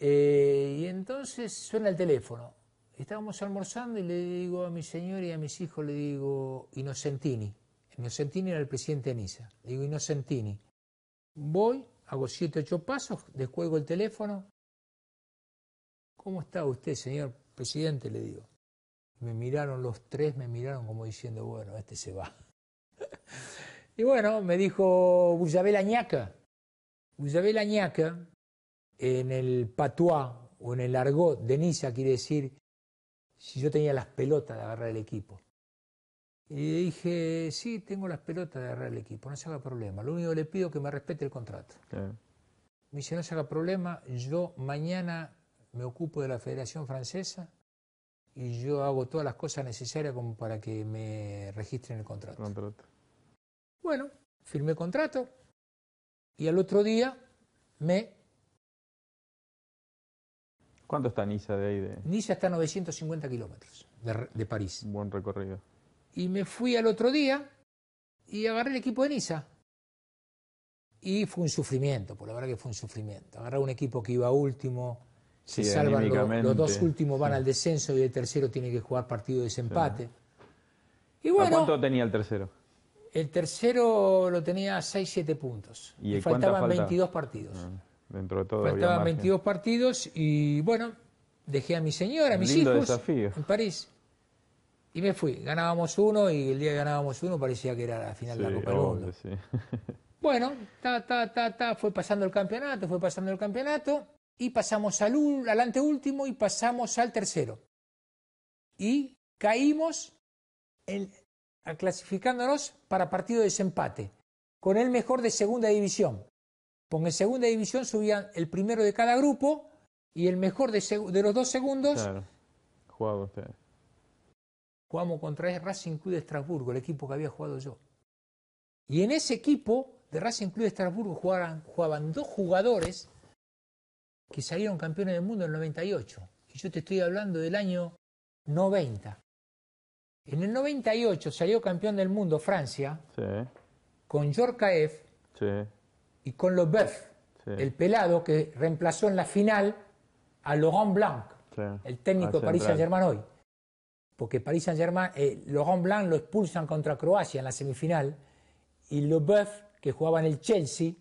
Eh, y entonces suena el teléfono. Estábamos almorzando y le digo a mi señor y a mis hijos, le digo, Inocentini. Inocentini era el presidente de Niza. Le digo, Innocentini. Voy, hago siete, ocho pasos, descuelgo el teléfono. ¿Cómo está usted, señor presidente? Le digo. Me miraron los tres, me miraron como diciendo, bueno, este se va. [laughs] y bueno, me dijo ¿Bullabel Añaca. Bujabel Añaca en el patois o en el argot de Niza quiere decir si yo tenía las pelotas de agarrar el equipo. Y dije, sí, tengo las pelotas de agarrar el equipo, no se haga problema. Lo único que le pido es que me respete el contrato. Me dice, no se haga problema, yo mañana me ocupo de la Federación Francesa y yo hago todas las cosas necesarias como para que me registren el contrato. contrato. Bueno, firmé contrato y al otro día me ¿Cuánto está Niza de ahí? De... Niza está a 950 kilómetros de, París. buen recorrido. Y me fui al otro día y agarré el equipo de Niza. Y fue un sufrimiento, por la verdad que fue un sufrimiento. Agarré un equipo que iba último, se salvan los, dos últimos van al descenso y el tercero tiene que jugar partido de desempate. Y ¿Cuánto tenía el tercero? El tercero lo tenía 6-7 puntos. Y, faltaban 22 partidos. Ah dentro Faltaban 22 partidos y bueno, dejé a mi señora, a mis hijos en París. Y me fui. Ganábamos uno y el día que ganábamos uno parecía que era la final de la Copa del Mundo. [laughs] bueno, ta, ta, ta, ta, fue pasando el campeonato, fue pasando el campeonato y pasamos al, anteúltimo y pasamos al tercero. Y caímos en, clasificándonos para partido de desempate con el mejor de segunda división. Porque en segunda división subían el primero de cada grupo y el mejor de, los dos segundos. Claro. Jugaba usted. Jugamos contra el Racing Club de Estrasburgo, el equipo que había jugado yo. Y en ese equipo de Racing Club de Estrasburgo jugaban, dos jugadores que salieron campeones del mundo en el 98. Y yo te estoy hablando del año 90. En el 98 salió campeón del mundo Francia sí. con Jorkaev. Sí y con los el pelado que reemplazó en la final a Laurent Blanc, el técnico de Paris Saint-Germain hoy. Porque Paris Saint-Germain, eh, Laurent Blanc lo expulsan contra Croacia en la semifinal y los que jugaba en el Chelsea,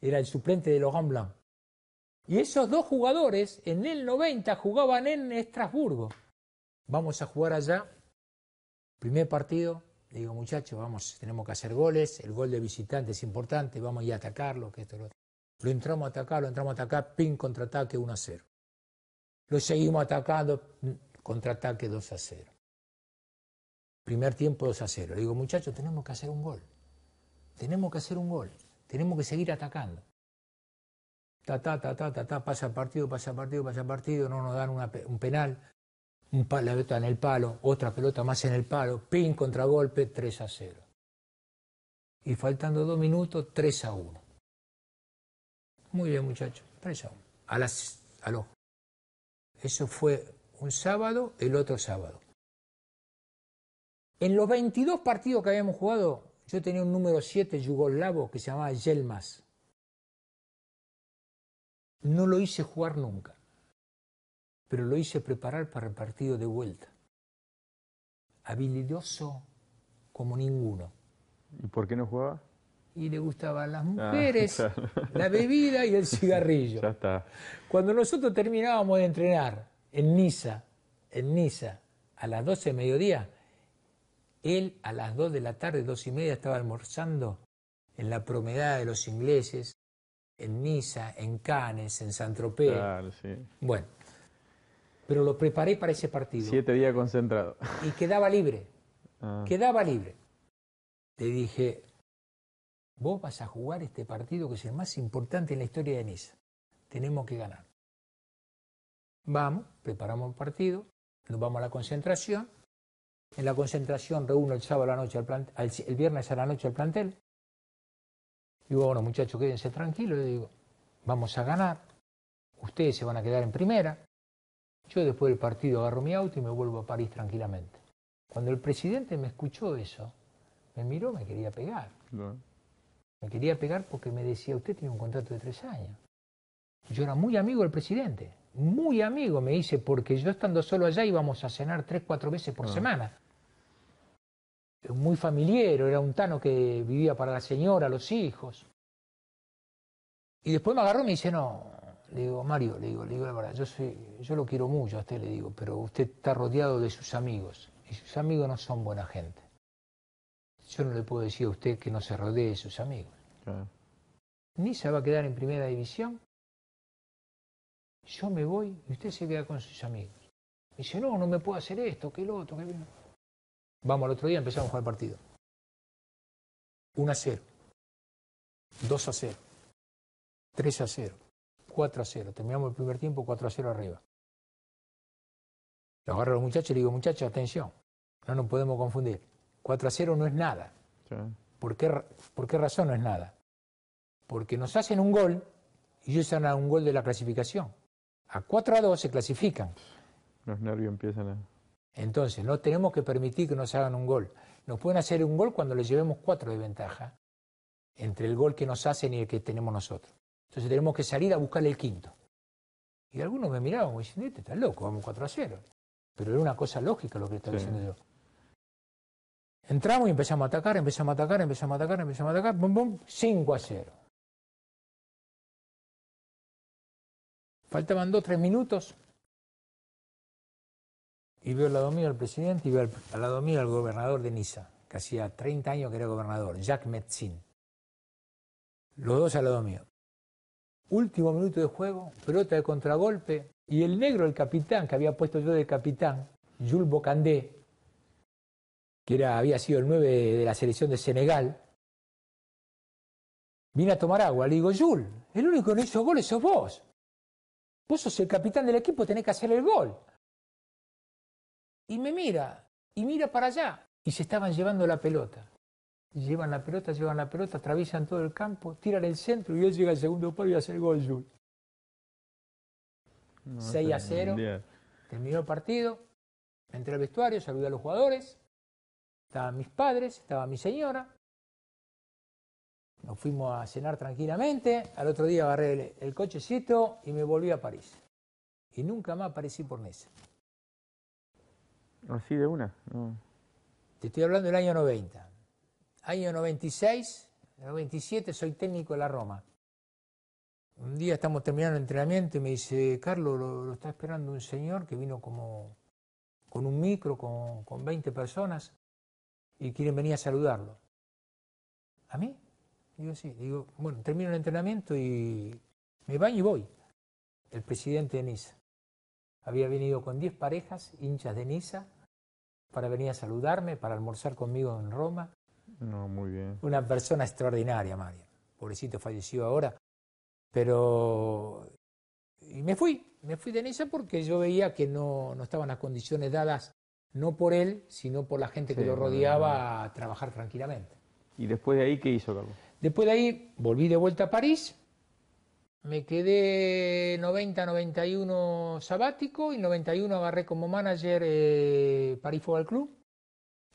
era el suplente de Laurent Blanc. Y esos dos jugadores en el 90 jugaban en Estrasburgo. Vamos a jugar allá. Primer partido, le digo, muchachos, vamos, tenemos que hacer goles, el gol de visitante es importante, vamos a ir a atacarlo, que esto lo, entramos a atacar, lo entramos a atacar, pin contraataque 1 a 0. Lo seguimos atacando, contraataque 2 a 0. Primer tiempo 2 a 0. Le digo, muchachos, tenemos que hacer un gol. Tenemos que hacer un gol. Tenemos que seguir atacando. Ta, ta, ta, ta, ta, ta, pasa partido, pasa partido, pasa partido, no nos dan un penal, un palo, la pelota en el palo, otra pelota más en el palo, pin, contragolpe, 3 a 0. Y faltando dos minutos, 3 a 1. Muy bien, muchachos, 3 a 1. A las, Eso fue un sábado, el otro sábado. En los 22 partidos que habíamos jugado, yo tenía un número 7 yugoslavo que se llamaba Yelmas. No lo hice jugar nunca pero lo hice preparar para el partido de vuelta. Habilidoso como ninguno. ¿Y por qué no jugaba? Y le gustaban las ah, mujeres, la bebida y el [laughs] cigarrillo. ya está. Cuando nosotros terminábamos de entrenar en Niza, en Niza, a las 12 de mediodía, él a las 2 de la tarde, dos y media, estaba almorzando en la promedad de los ingleses, en Niza, en Cannes, en Saint-Tropez. Claro, sí. Bueno, pero lo preparé para ese partido. Siete días concentrado. Y quedaba libre. [laughs] Ah. Quedaba libre. Le dije, vos vas a jugar este partido que es el más importante en la historia de Niza. Tenemos que ganar. Vamos, preparamos el partido, nos vamos a la concentración. En la concentración reúno el sábado a la noche al plantel, el viernes a la noche al plantel. Digo, bueno, muchachos, quédense tranquilos. Le digo, vamos a ganar. Ustedes se van a quedar en primera. Yo después del partido agarro mi auto y me vuelvo a París tranquilamente. Cuando el presidente me escuchó eso, me miró, me quería pegar. Me quería pegar porque me decía, usted tiene un contrato de tres años. Yo era muy amigo del presidente, muy amigo, me dice, porque yo estando solo allá íbamos a cenar tres, cuatro veces por ah. semana. Muy familiar, era un tano que vivía para la señora, los hijos. Y después me agarró y me dice, no, le digo, Mario, le digo, le digo la yo, yo lo quiero mucho a usted, le digo, pero usted está rodeado de sus amigos y sus amigos no son buena gente. Yo no le puedo decir a usted que no se rodee de sus amigos. Ni se va a quedar en primera división. Yo me voy y usted se queda con sus amigos. Y dice, no, no me puedo hacer esto, que el otro, que Vamos al otro día, empezamos a jugar partido. 1 a 0. 2 a 0. 3 a 0. 4 a 0. Terminamos el primer tiempo 4 a 0 arriba. Lo agarro a los muchachos y le digo, muchachos, atención, no nos podemos confundir. 4 a 0 no es nada. ¿Por, qué, razón no es nada? Porque nos hacen un gol y ellos hacen un gol de la clasificación. A 4 a 2 se clasifican. Los nervios empiezan a... Entonces, no tenemos que permitir que nos hagan un gol. Nos pueden hacer un gol cuando les llevemos 4 de ventaja entre el gol que nos hacen y el que tenemos nosotros. Entonces tenemos que salir a buscar el quinto. Y algunos me miraban diciendo, este está loco, vamos 4 a 0. Pero era una cosa lógica lo que estaba diciendo yo. Entramos y empezamos a atacar, empezamos a atacar, empezamos a atacar, empezamos a atacar, bum, bum, 5 a 0. Faltaban 2, 3 minutos. Y veo al lado mío al presidente y veo al, lado mío al gobernador de Niza, que hacía 30 años que era gobernador, Jacques Metzin. Los dos al lado mío último minuto de juego, pelota de contragolpe, y el negro, el capitán, que había puesto yo de capitán, Jules Bocandé, que era, había sido el 9 de la selección de Senegal, vine a tomar agua. Le digo, Jules, el único que no hizo goles sos vos. Vos sos el capitán del equipo, tenés que hacer el gol. Y me mira, y mira para allá, y se estaban llevando la pelota. Llevan la pelota, llevan la pelota, atraviesan todo el campo, tiran el centro y él llega al segundo palo y hace el gol 6 a 0. Terminó el partido. Entré al vestuario, saludé a los jugadores. Estaban mis padres, estaba mi señora. Nos fuimos a cenar tranquilamente. Al otro día agarré el, cochecito y me volví a París. Y nunca más aparecí por mesa. ¿Así de una? Te estoy hablando del año 90 año 96, 97, soy técnico de la Roma. Un día estamos terminando el entrenamiento y me dice, Carlos, lo, está esperando un señor que vino como con un micro, con, con 20 personas, y quieren venir a saludarlo. ¿A mí? Digo, sí. Digo, bueno, termino el entrenamiento y me baño y voy. El presidente de Niza. Había venido con 10 parejas, hinchas de Niza, para venir a saludarme, para almorzar conmigo en Roma. No, muy bien. Una persona extraordinaria, María. Pobrecito falleció ahora. Pero. Y me fui, me fui de Niza porque yo veía que no, estaban las condiciones dadas, no por él, sino por la gente que lo rodeaba, a trabajar tranquilamente. ¿Y después de ahí qué hizo, Carlos? Después de ahí volví de vuelta a París, me quedé 90-91 sabático y 91 agarré como manager eh, París Fútbol Club,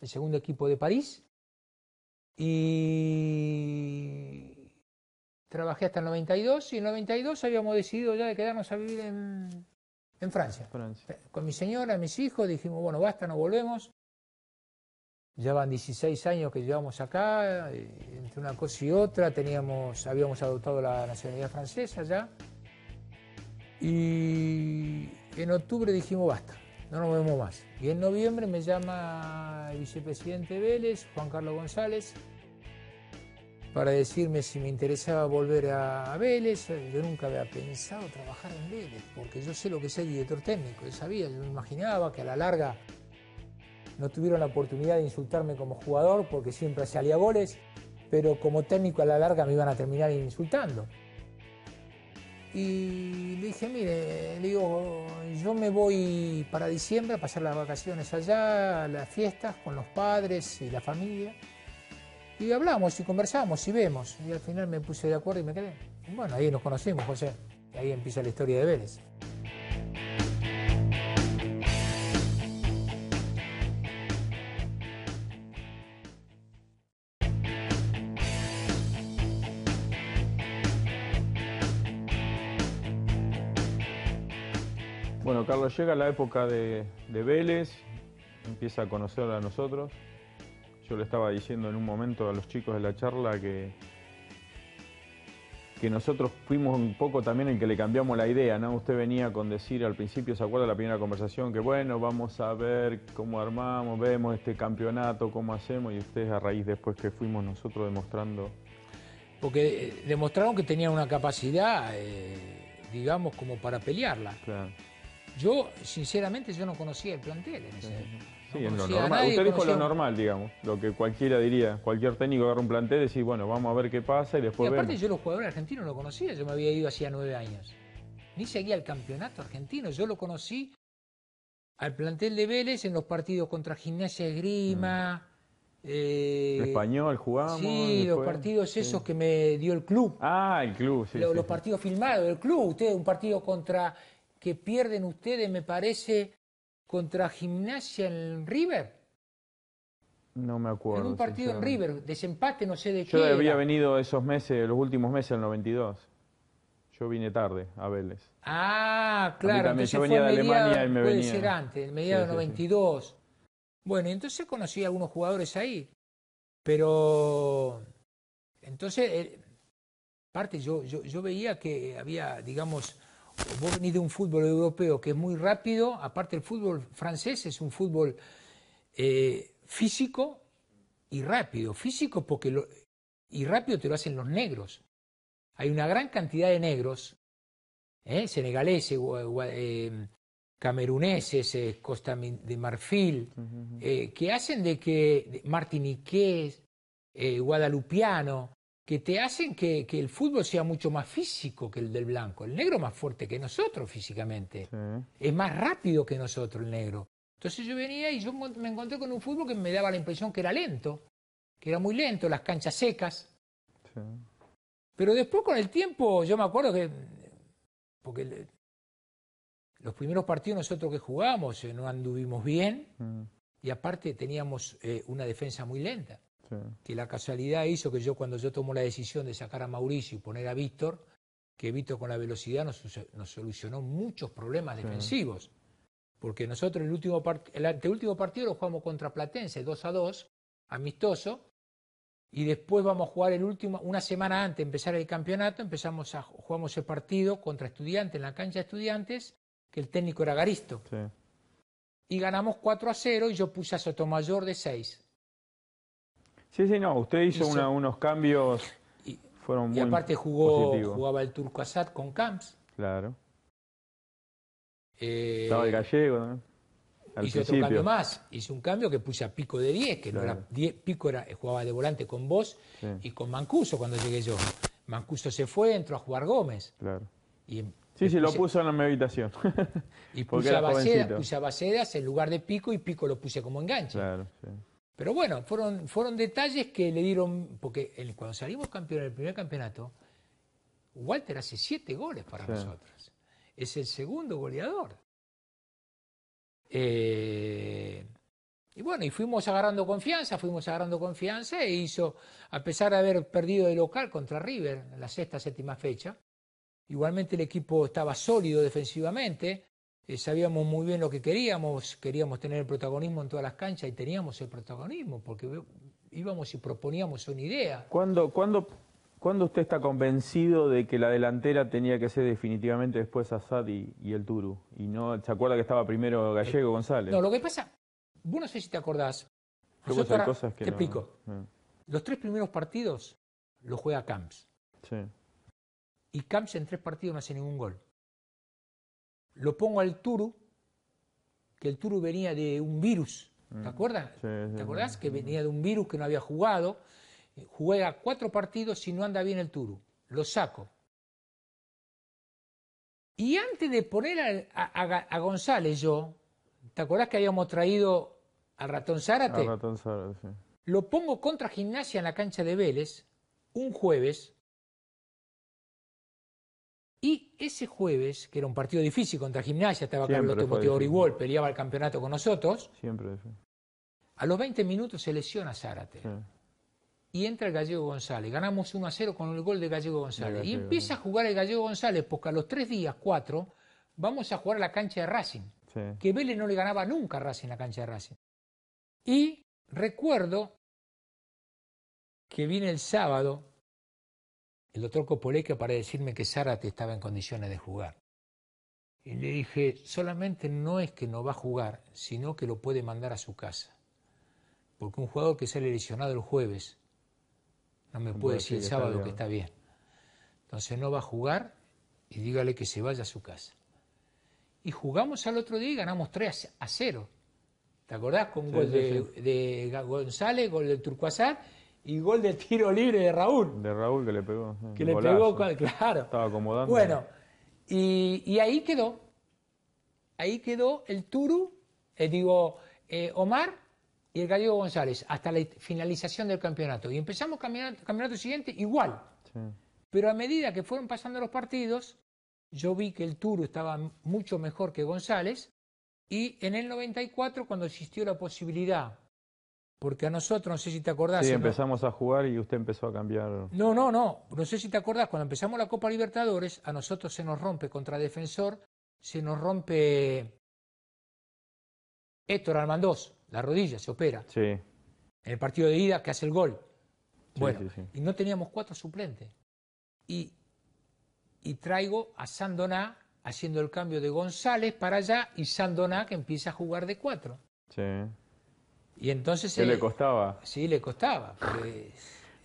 el segundo equipo de París. Y trabajé hasta el 92 y en el 92 habíamos decidido ya de quedarnos a vivir en, Francia. Eh, con mi señora, mis hijos, dijimos, bueno, basta, no volvemos. Ya van 16 años que llevamos acá, entre una cosa y otra, teníamos, habíamos adoptado la nacionalidad francesa ya. Y en octubre dijimos, basta no nos vemos más. Y en noviembre me llama el vicepresidente Vélez, Juan Carlos González, para decirme si me interesaba volver a Vélez. Yo nunca había pensado trabajar en Vélez, porque yo sé lo que es el director técnico, yo sabía, yo me imaginaba que a la larga no tuvieron la oportunidad de insultarme como jugador porque siempre salía goles, pero como técnico a la larga me iban a terminar insultando. Y le dije, mire, digo, yo me voy para diciembre a pasar las vacaciones allá, a las fiestas con los padres y la familia. Y hablamos y conversamos y vemos. Y al final me puse de acuerdo y me quedé. bueno, ahí nos conocimos, José. Y ahí empieza la historia de Vélez. Carlos, llega la época de, Vélez, empieza a conocer a nosotros. Yo le estaba diciendo en un momento a los chicos de la charla que, que nosotros fuimos un poco también En que le cambiamos la idea, ¿no? Usted venía con decir al principio, ¿se acuerda la primera conversación? Que bueno, vamos a ver cómo armamos, vemos este campeonato, cómo hacemos, y ustedes a raíz después que fuimos nosotros demostrando. Porque eh, demostraron que tenían una capacidad, eh, digamos, como para pelearla. Claro. Yo, sinceramente, yo no conocía el plantel en Sí, no lo normal. Usted dijo lo normal, digamos, lo que cualquiera diría, cualquier técnico agarra un plantel y decir, bueno, vamos a ver qué pasa y después. Y aparte, yo los jugadores argentinos lo conocía, yo me había ido hacía nueve años. Ni seguía el campeonato argentino, yo lo conocí al plantel de Vélez en los partidos contra Gimnasia de Grima. Mm. Eh, español jugamos. Sí, los partidos esos que me dio el club. Ah, el club, sí. los partidos filmados del club. Usted, un partido contra que pierden ustedes, me parece, contra Gimnasia en River. No me acuerdo. En un partido en River, desempate, no sé de hecho. qué. Yo había venido esos meses, los últimos meses el 92. Yo vine tarde a Vélez. Ah, claro. Entonces Yo venía de Alemania y me puede venía. antes, en mediados del 92. Bueno, entonces conocí a algunos jugadores ahí. Pero entonces, Aparte, eh, yo, yo, yo veía que había, digamos, vos venís de un fútbol europeo que es muy rápido, aparte el fútbol francés es un fútbol eh, físico y rápido, físico porque y rápido te lo hacen los negros. Hay una gran cantidad de negros, eh, senegaleses, eh, cameruneses, Costa de Marfil, que hacen de que martiniqués, guadalupiano, que te hacen que, el fútbol sea mucho más físico que el del blanco. El negro es más fuerte que nosotros físicamente. Es más rápido que nosotros el negro. Entonces yo venía y yo me encontré con un fútbol que me daba la impresión que era lento, que era muy lento, las canchas secas. Pero después con el tiempo, yo me acuerdo que, porque los primeros partidos nosotros que jugamos eh, no anduvimos bien mm. y aparte teníamos eh, una defensa muy lenta. Que la casualidad hizo que yo cuando yo tomo la decisión de sacar a Mauricio y poner a Víctor, que Víctor con la velocidad nos, solucionó muchos problemas defensivos. Porque nosotros el, último el anteúltimo partido lo jugamos contra Platense, 2 a 2, amistoso, y después vamos a jugar el último, una semana antes de empezar el campeonato, empezamos a jugamos el partido contra estudiantes en la cancha de estudiantes, que el técnico era Garisto. Y ganamos 4 a 0 y yo puse a Sotomayor de 6. Sí, sí, no, usted hizo, unos cambios, y, fueron Y aparte jugó, jugaba el Turco Assad con Camps. Claro. Eh, Estaba el gallego ¿no? hice otro cambio más. hizo un cambio que puse a Pico de 10, que no era 10, Pico jugaba de volante con vos y con Mancuso cuando llegué yo. Mancuso se fue, entró a jugar Gómez. Claro. Em, sí, sí, lo puso en la meditación. y [laughs] puse a, puse a, Bacedas, en lugar de Pico y Pico lo puse como enganche. Claro, sí. Pero bueno, fueron, detalles que le dieron, porque cuando salimos campeón en el primer campeonato, Walter hace siete goles para nosotros. Es el segundo goleador. Eh, y bueno, y fuimos agarrando confianza, fuimos agarrando confianza e hizo, a pesar de haber perdido de local contra River en la sexta, séptima fecha, igualmente el equipo estaba sólido defensivamente, eh, sabíamos muy bien lo que queríamos, queríamos tener el protagonismo en todas las canchas y teníamos el protagonismo porque íbamos y proponíamos una idea. ¿Cuándo, usted está convencido de que la delantera tenía que ser definitivamente después Azad y, y el Turu? Y no, ¿se acuerda que estaba primero Gallego González? No, lo que pasa, vos no sé si te acordás. Pues te explico. Los tres primeros partidos los juega Camps. Sí. Y Camps en tres partidos no hace ningún gol lo pongo al Turu, que el Turu venía de un virus, ¿te mm. acuerdas? ¿Te acordás? que venía de un virus que no había jugado. Eh, juega cuatro partidos y no anda bien el Turu. Lo saco. Y antes de poner a, González yo, ¿te acuerdas que habíamos traído al ratón Zárate? ratón Zárate, sí. Lo pongo contra gimnasia en la cancha de Vélez un jueves y ese jueves, que era un partido difícil contra Gimnasia, estaba Carlos Timoteo Origol, peleaba el campeonato con nosotros. Siempre. A los 20 minutos se lesiona Zárate. Y entra el Gallego González. Ganamos 1 a 0 con el gol de Gallego González. y empieza a jugar el Gallego González, porque a los 3 días, 4, vamos a jugar a la cancha de Racing. Que Vélez no le ganaba nunca a Racing la cancha de Racing. Y recuerdo que viene el sábado el doctor Copoleca para decirme que Zárate estaba en condiciones de jugar. Y le dije, solamente no es que no va a jugar, sino que lo puede mandar a su casa. Porque un jugador que sale lesionado el jueves, no me puede decir el sábado que está bien. Entonces no va a jugar y dígale que se vaya a su casa. Y jugamos al otro día y ganamos 3 a 0. ¿Te acordás? Con gol de, González, gol del turcoazar y gol de tiro libre de Raúl. De Raúl que le pegó. Eh, que le pegó, claro. Estaba acomodando. Bueno, y, ahí quedó. Ahí quedó el Turu, eh, digo, eh, Omar y el Gallego González, hasta la finalización del campeonato. Y empezamos campeonato, campeonato siguiente igual. Pero a medida que fueron pasando los partidos, yo vi que el Turu estaba mucho mejor que González. Y en el 94, cuando existió la posibilidad porque a nosotros, no sé si te acordás. Sí, empezamos a jugar y usted empezó a cambiar. No, no, no. No sé si te acordás, cuando empezamos la Copa Libertadores, a nosotros se nos rompe contra Defensor, se nos rompe Héctor Armandoz, la rodilla, se opera. Sí. En el partido de ida que hace el gol. bueno, y no teníamos cuatro suplentes. Y, y traigo a Sandoná haciendo el cambio de González para allá y Sandoná que empieza a jugar de cuatro. Sí. Y entonces... Que le costaba. Sí, le costaba.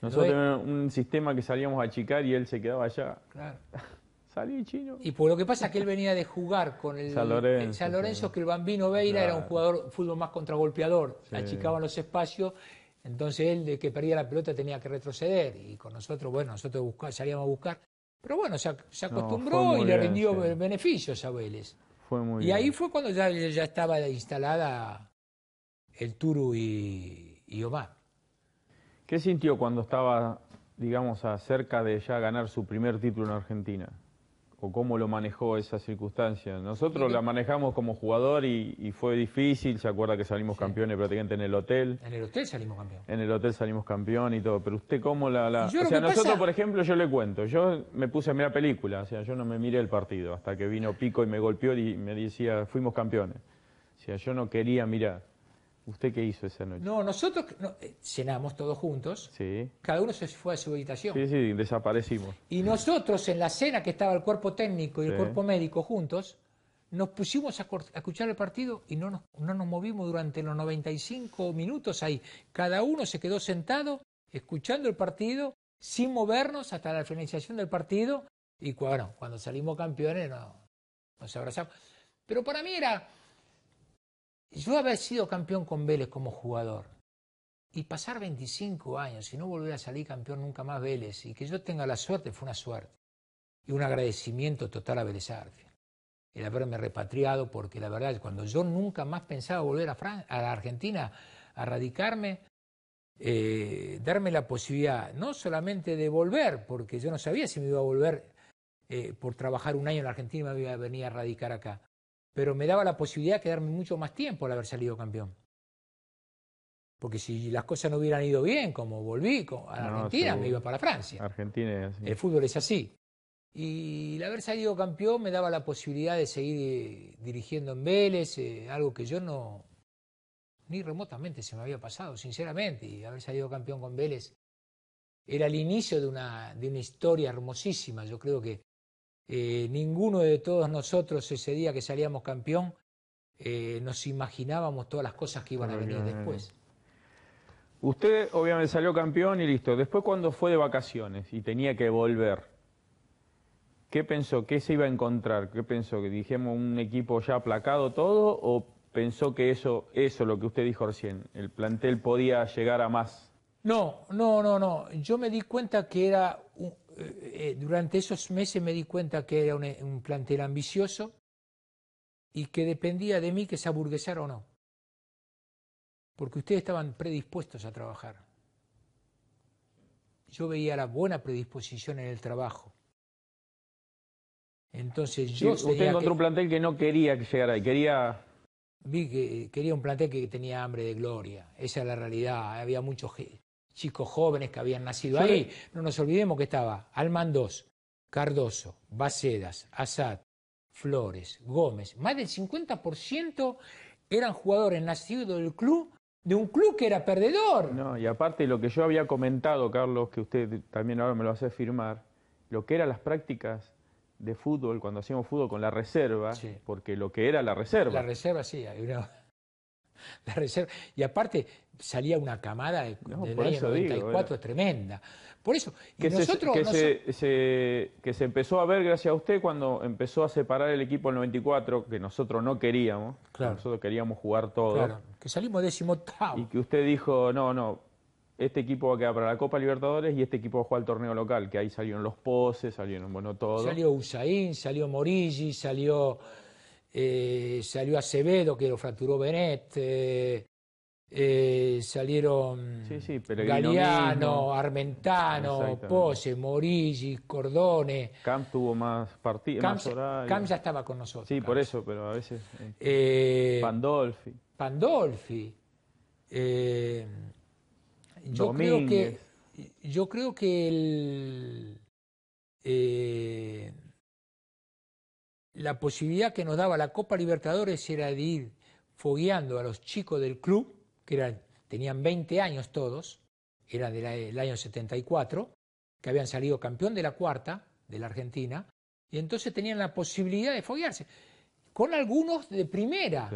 Nosotros teníamos un sistema que salíamos a achicar y él se quedaba allá. Claro. [laughs] Salí chino. Y por pues lo que pasa es que él venía de jugar con el San Lorenzo, el San Lorenzo que el Bambino Veira era un jugador fútbol más contragolpeador, sí. achicaban los espacios, entonces él de que perdía la pelota tenía que retroceder y con nosotros, bueno, nosotros salíamos a buscar. Pero bueno, se, acostumbró y le rindió beneficios a Vélez. Fue muy y ahí fue cuando ya, ya estaba instalada el Turu y, Omar. ¿Qué sintió cuando estaba, digamos, cerca de ya ganar su primer título en Argentina? ¿O cómo lo manejó esa circunstancia? Nosotros la manejamos como jugador y, fue difícil, se acuerda que salimos campeones prácticamente en el hotel. En el hotel salimos campeón. En el hotel salimos campeón y todo, pero usted cómo la... la... o sea, nosotros, por ejemplo, yo le cuento, yo me puse a mirar películas, o sea, yo no me miré el partido hasta que vino Pico y me golpeó y me decía, fuimos campeones. O sea, yo no quería mirar. ¿Usted qué hizo esa noche? No, nosotros eh, cenamos todos juntos. Sí. Cada uno se fue a su habitación. Sí, sí, desaparecimos. Y nosotros en la cena que estaba el cuerpo técnico y el cuerpo médico juntos, nos pusimos a, escuchar el partido y no nos, no nos movimos durante los 95 minutos ahí. Cada uno se quedó sentado escuchando el partido sin movernos hasta la finalización del partido y bueno, cuando salimos campeones nos abrazamos. Pero para mí era yo haber sido campeón con Vélez como jugador y pasar 25 años y no volver a salir campeón nunca más Vélez y que yo tenga la suerte fue una suerte y un agradecimiento total a Vélez Arfi, El haberme repatriado porque la verdad es cuando yo nunca más pensaba volver a, a la Argentina a radicarme, eh, darme la posibilidad no solamente de volver, porque yo no sabía si me iba a volver eh, por trabajar un año en la Argentina y me iba a venir a radicar acá, pero me daba la posibilidad de quedarme mucho más tiempo al haber salido campeón. Porque si las cosas no hubieran ido bien, como volví a la Argentina, me iba para Francia. Argentina es así. El fútbol es así. Y el haber salido campeón me daba la posibilidad de seguir eh, dirigiendo en Vélez, eh, algo que yo no, ni remotamente se me había pasado, sinceramente. Y haber salido campeón con Vélez era el inicio de una, de una historia hermosísima. Yo creo que eh, ninguno de todos nosotros ese día que salíamos campeón eh, nos imaginábamos todas las cosas que iban a venir después. Usted obviamente salió campeón y listo. Después cuando fue de vacaciones y tenía que volver, ¿qué pensó? ¿Qué se iba a encontrar? ¿Qué pensó? ¿Que dijimos un equipo ya aplacado todo o pensó que eso, eso, lo que usted dijo recién, el plantel podía llegar a más? No, no, no, no. Yo me di cuenta que era eh, eh, durante esos meses me di cuenta que era un, plantel ambicioso y que dependía de mí que se aburguesara o no. Porque ustedes estaban predispuestos a trabajar. Yo veía la buena predisposición en el trabajo. Entonces yo. usted encontró un plantel que no quería que llegara ahí, quería. Vi que quería un plantel que tenía hambre de gloria. Esa es la realidad. Había muchos chicos jóvenes que habían nacido ahí. No nos olvidemos que estaba Almandós, Cardoso, Bacedas, Asad, Flores, Gómez. Más del 50% eran jugadores nacidos del club de un club que era perdedor. No, y aparte lo que yo había comentado, Carlos, que usted también ahora me lo hace firmar, lo que eran las prácticas de fútbol cuando hacíamos fútbol con la reserva, porque lo que era la reserva. La reserva, sí, una... [laughs] la reserva. Y aparte, salía una camada de, 94 tremenda. Por eso, y que nosotros... Se, que, Se, empezó a ver gracias a usted cuando empezó a separar el equipo el 94, que nosotros no queríamos, nosotros queríamos jugar todo. Claro, que salimos décimo Y que usted dijo, no, no, este equipo va a quedar para la Copa Libertadores y este equipo va a jugar al torneo local, que ahí salieron los poses, salieron, bueno, todo. Salió Usain, salió Morigi, salió... Eh, salió Acevedo, que lo fracturó Benet, eh, eh, salieron sí, Galeano, Armentano, Pose, Morigi, Cordone. Camp tuvo más partidos. Camp, ya estaba con nosotros. Sí, por eso, pero a veces. Eh, eh, Pandolfi. Pandolfi. yo creo que. Yo creo que el. la posibilidad que nos daba la Copa Libertadores era de ir fogueando a los chicos del club que tenían 20 años todos, era del año 74, que habían salido campeón de la cuarta de la Argentina, y entonces tenían la posibilidad de foguearse, con algunos de primera,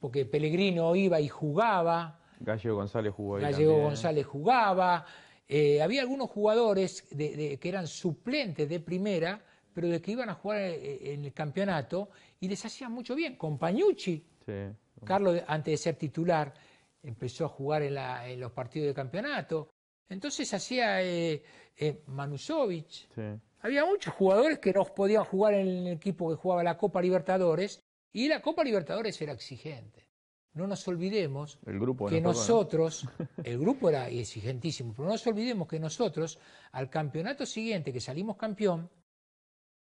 porque Pellegrino iba y jugaba. Gallego González jugó. Gallego González jugaba. Eh, había algunos jugadores que eran suplentes de primera, pero de que iban a jugar eh, en el campeonato y les hacía mucho bien. con Pañucci, Carlos, antes de ser titular, empezó a jugar en, los partidos de campeonato. Entonces hacía eh, eh Había muchos jugadores que no podían jugar en el equipo que jugaba la Copa Libertadores y la Copa Libertadores era exigente. No nos olvidemos que nosotros, [laughs] el grupo era exigentísimo, pero no nos olvidemos que nosotros al campeonato siguiente que salimos campeón,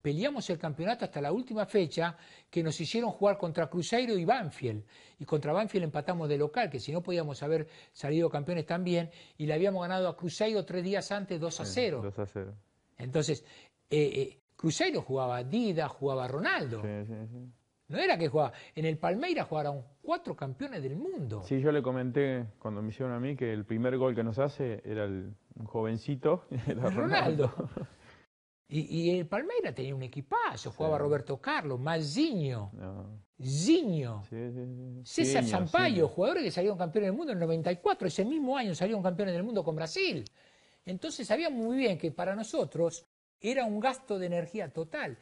Peleamos el campeonato hasta la última fecha que nos hicieron jugar contra Cruzeiro y Banfield. Y contra Banfield empatamos de local, que si no podíamos haber salido campeones también. Y le habíamos ganado a Cruzeiro tres días antes 2 a 0. Eh, 2 a 0. Entonces, eh, eh, Cruzeiro jugaba Dida, jugaba Ronaldo. Sí, sí, no era que jugaba. En el Palmeiras jugaron cuatro campeones del mundo. Sí, yo le comenté cuando me hicieron a mí que el primer gol que nos hace era el, jovencito. [laughs] Ronaldo. Y, y el Palmeiras tenía un equipazo, jugaba Roberto Carlos, más no. Zinho, César Sampaio, jugadores que salieron campeón del mundo en el 94, ese mismo año salió un campeón del mundo con Brasil. Entonces sabía muy bien que para nosotros era un gasto de energía total.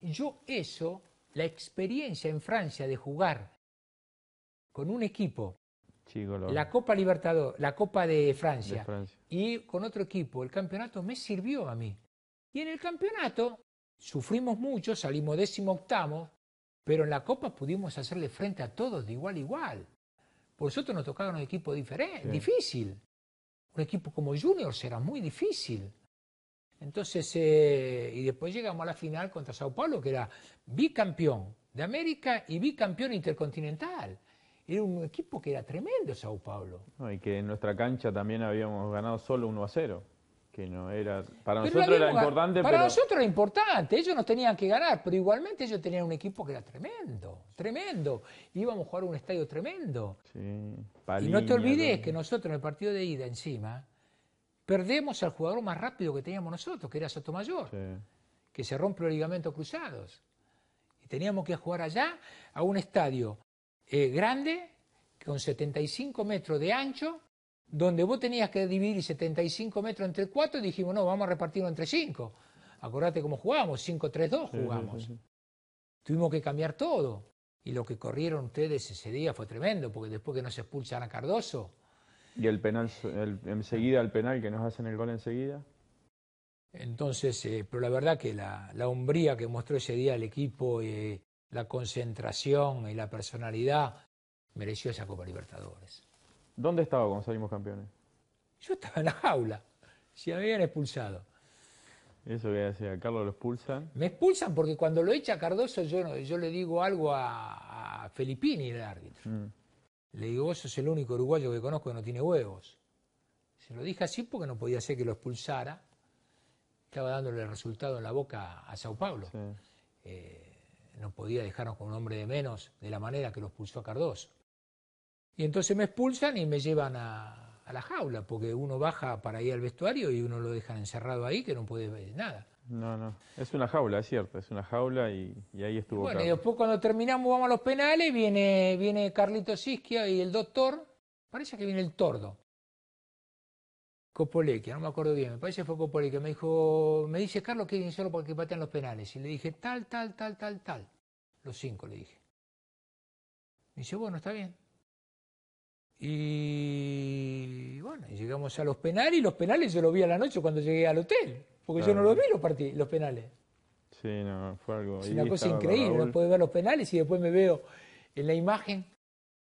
Yo eso, la experiencia en Francia de jugar con un equipo, la Copa Libertador, la Copa de Francia, y con otro equipo, el campeonato me sirvió a mí. Y en el campeonato sufrimos mucho, salimos décimo octavo, pero en la Copa pudimos hacerle frente a todos de igual a igual. Por nosotros nos tocaba un equipo diferente, difícil. Un equipo como Juniors era muy difícil. Entonces, eh, y después llegamos a la final contra Sao Paulo, que era bicampeón de América y bicampeón intercontinental. Era un equipo que era tremendo Sao Paulo. y que en nuestra cancha también habíamos ganado solo 1 a 0 que no era. Para nosotros era importante. Para nosotros era importante, ellos no tenían que ganar, pero igualmente ellos tenían un equipo que era tremendo, tremendo. Íbamos a jugar un estadio tremendo. y no te olvides que nosotros en el partido de ida encima perdemos al jugador más rápido que teníamos nosotros, que era Sotomayor, que se rompe los ligamentos cruzados. Y teníamos que jugar allá a un estadio eh, grande, con 75 metros de ancho donde vos tenías que dividir 75 metros entre 4, dijimos, no, vamos a repartirlo entre 5. Acordate cómo jugábamos, 5-3-2 jugamos. Tuvimos que cambiar todo. Y lo que corrieron ustedes ese día fue tremendo, porque después que nos expulsan a Cardoso. Y el penal, enseguida el penal que nos hacen el gol enseguida. Entonces, eh, pero la verdad que la, hombría que mostró ese día el equipo, eh, la concentración y la personalidad, mereció esa Copa Libertadores. ¿Dónde estaba cuando salimos campeones? Yo estaba en la jaula. Si habían expulsado. Eso que decía, Carlos lo expulsan. Me expulsan porque cuando lo echa Cardoso, yo, yo le digo algo a, a Felipini, el árbitro. Mm. Le digo, vos sos el único uruguayo que conozco que no tiene huevos. Se lo dije así porque no podía ser que lo expulsara. Estaba dándole el resultado en la boca a Sao Paulo. Eh, no podía dejarnos con un hombre de menos de la manera que lo expulsó a Cardoso. Y entonces me expulsan y me llevan a, la jaula, porque uno baja para ir al vestuario y uno lo dejan encerrado ahí que no puede ver nada. No, no. Es una jaula, es cierto. Es una jaula y, ahí estuvo. Bueno, y después cuando terminamos vamos a los penales, viene, viene Carlito Sisquia y el doctor. Parece que viene el tordo. Copolequia, no me acuerdo bien, me parece que fue Copolequia. Me dijo, me dice Carlos que viene solo porque patean los penales. Y le dije, tal, tal, tal, tal, tal. Los cinco le dije. Me dice, bueno, está bien. Y bueno, llegamos a los penales y los penales yo los vi a la noche cuando llegué al hotel, porque yo no los vi los partidos, los penales. Sí, no, fue algo. Es una cosa increíble, no puedo ver los penales y después me veo en la imagen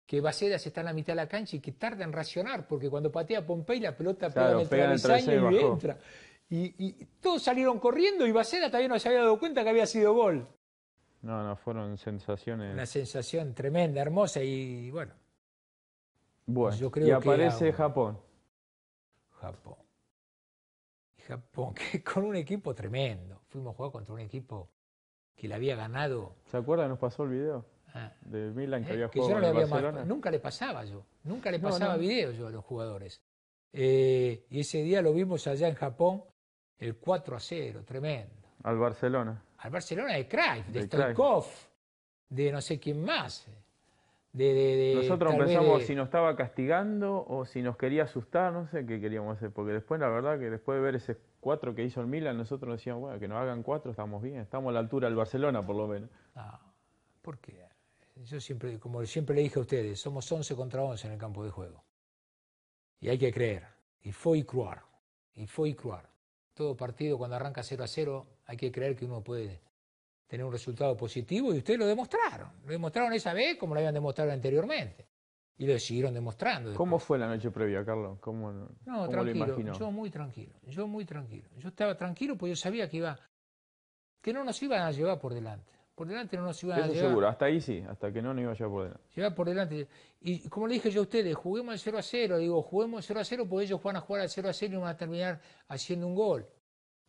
que se está en la mitad de la cancha y que tarda en racionar, porque cuando patea Pompey la pelota pega en el travesaño y, entra. Y, todos salieron corriendo y Baceda todavía no se había dado cuenta que había sido gol. No, no, fueron sensaciones. Una sensación tremenda, hermosa y bueno, bueno, y aparece Japón. Japón. Japón, [laughs] que con un equipo tremendo. Fuimos a jugar contra un equipo que le había ganado. ¿Se acuerdan? Nos pasó el video ah. de Milan que eh, había jugado yo no Barcelona. nunca le pasaba yo, nunca le pasaba video yo a los jugadores. Eh, y ese día lo vimos allá en Japón, el 4 a 0, tremendo. Al Barcelona. Al Barcelona de Cruyff, de, de de no sé quién más. Eh. Nosotros pensamos si nos estaba castigando o si nos quería asustar, no sé qué queríamos hacer, porque después la verdad que después de ver ese cuatro que hizo el Milan, nosotros decíamos, bueno, que nos hagan cuatro, estamos bien, estamos a la altura del Barcelona por lo menos. Ah, ¿por qué? Yo siempre, como siempre le dije a ustedes, somos 11 contra 11 en el campo de juego. Y hay que creer. Y fue y cruar. Y fue y cruar. Todo partido cuando arranca 0 a 0 hay que creer que uno puede tener un resultado positivo y ustedes lo demostraron. Lo demostraron esa vez como lo habían demostrado anteriormente. Y lo siguieron demostrando. ¿Cómo fue la noche previa, Carlos? ¿Cómo, no, tranquilo. yo muy tranquilo. Yo muy tranquilo. Yo estaba tranquilo porque yo sabía que iba que no nos iban a llevar por delante. Por delante no nos iban a llevar. seguro, hasta ahí sí, hasta que no nos iba a llevar por delante. Llevar por delante. Y como le dije yo a ustedes, juguemos al 0 a 0. Digo, juguemos 0 a 0 porque ellos van a jugar al 0 a 0 y van a terminar haciendo un gol.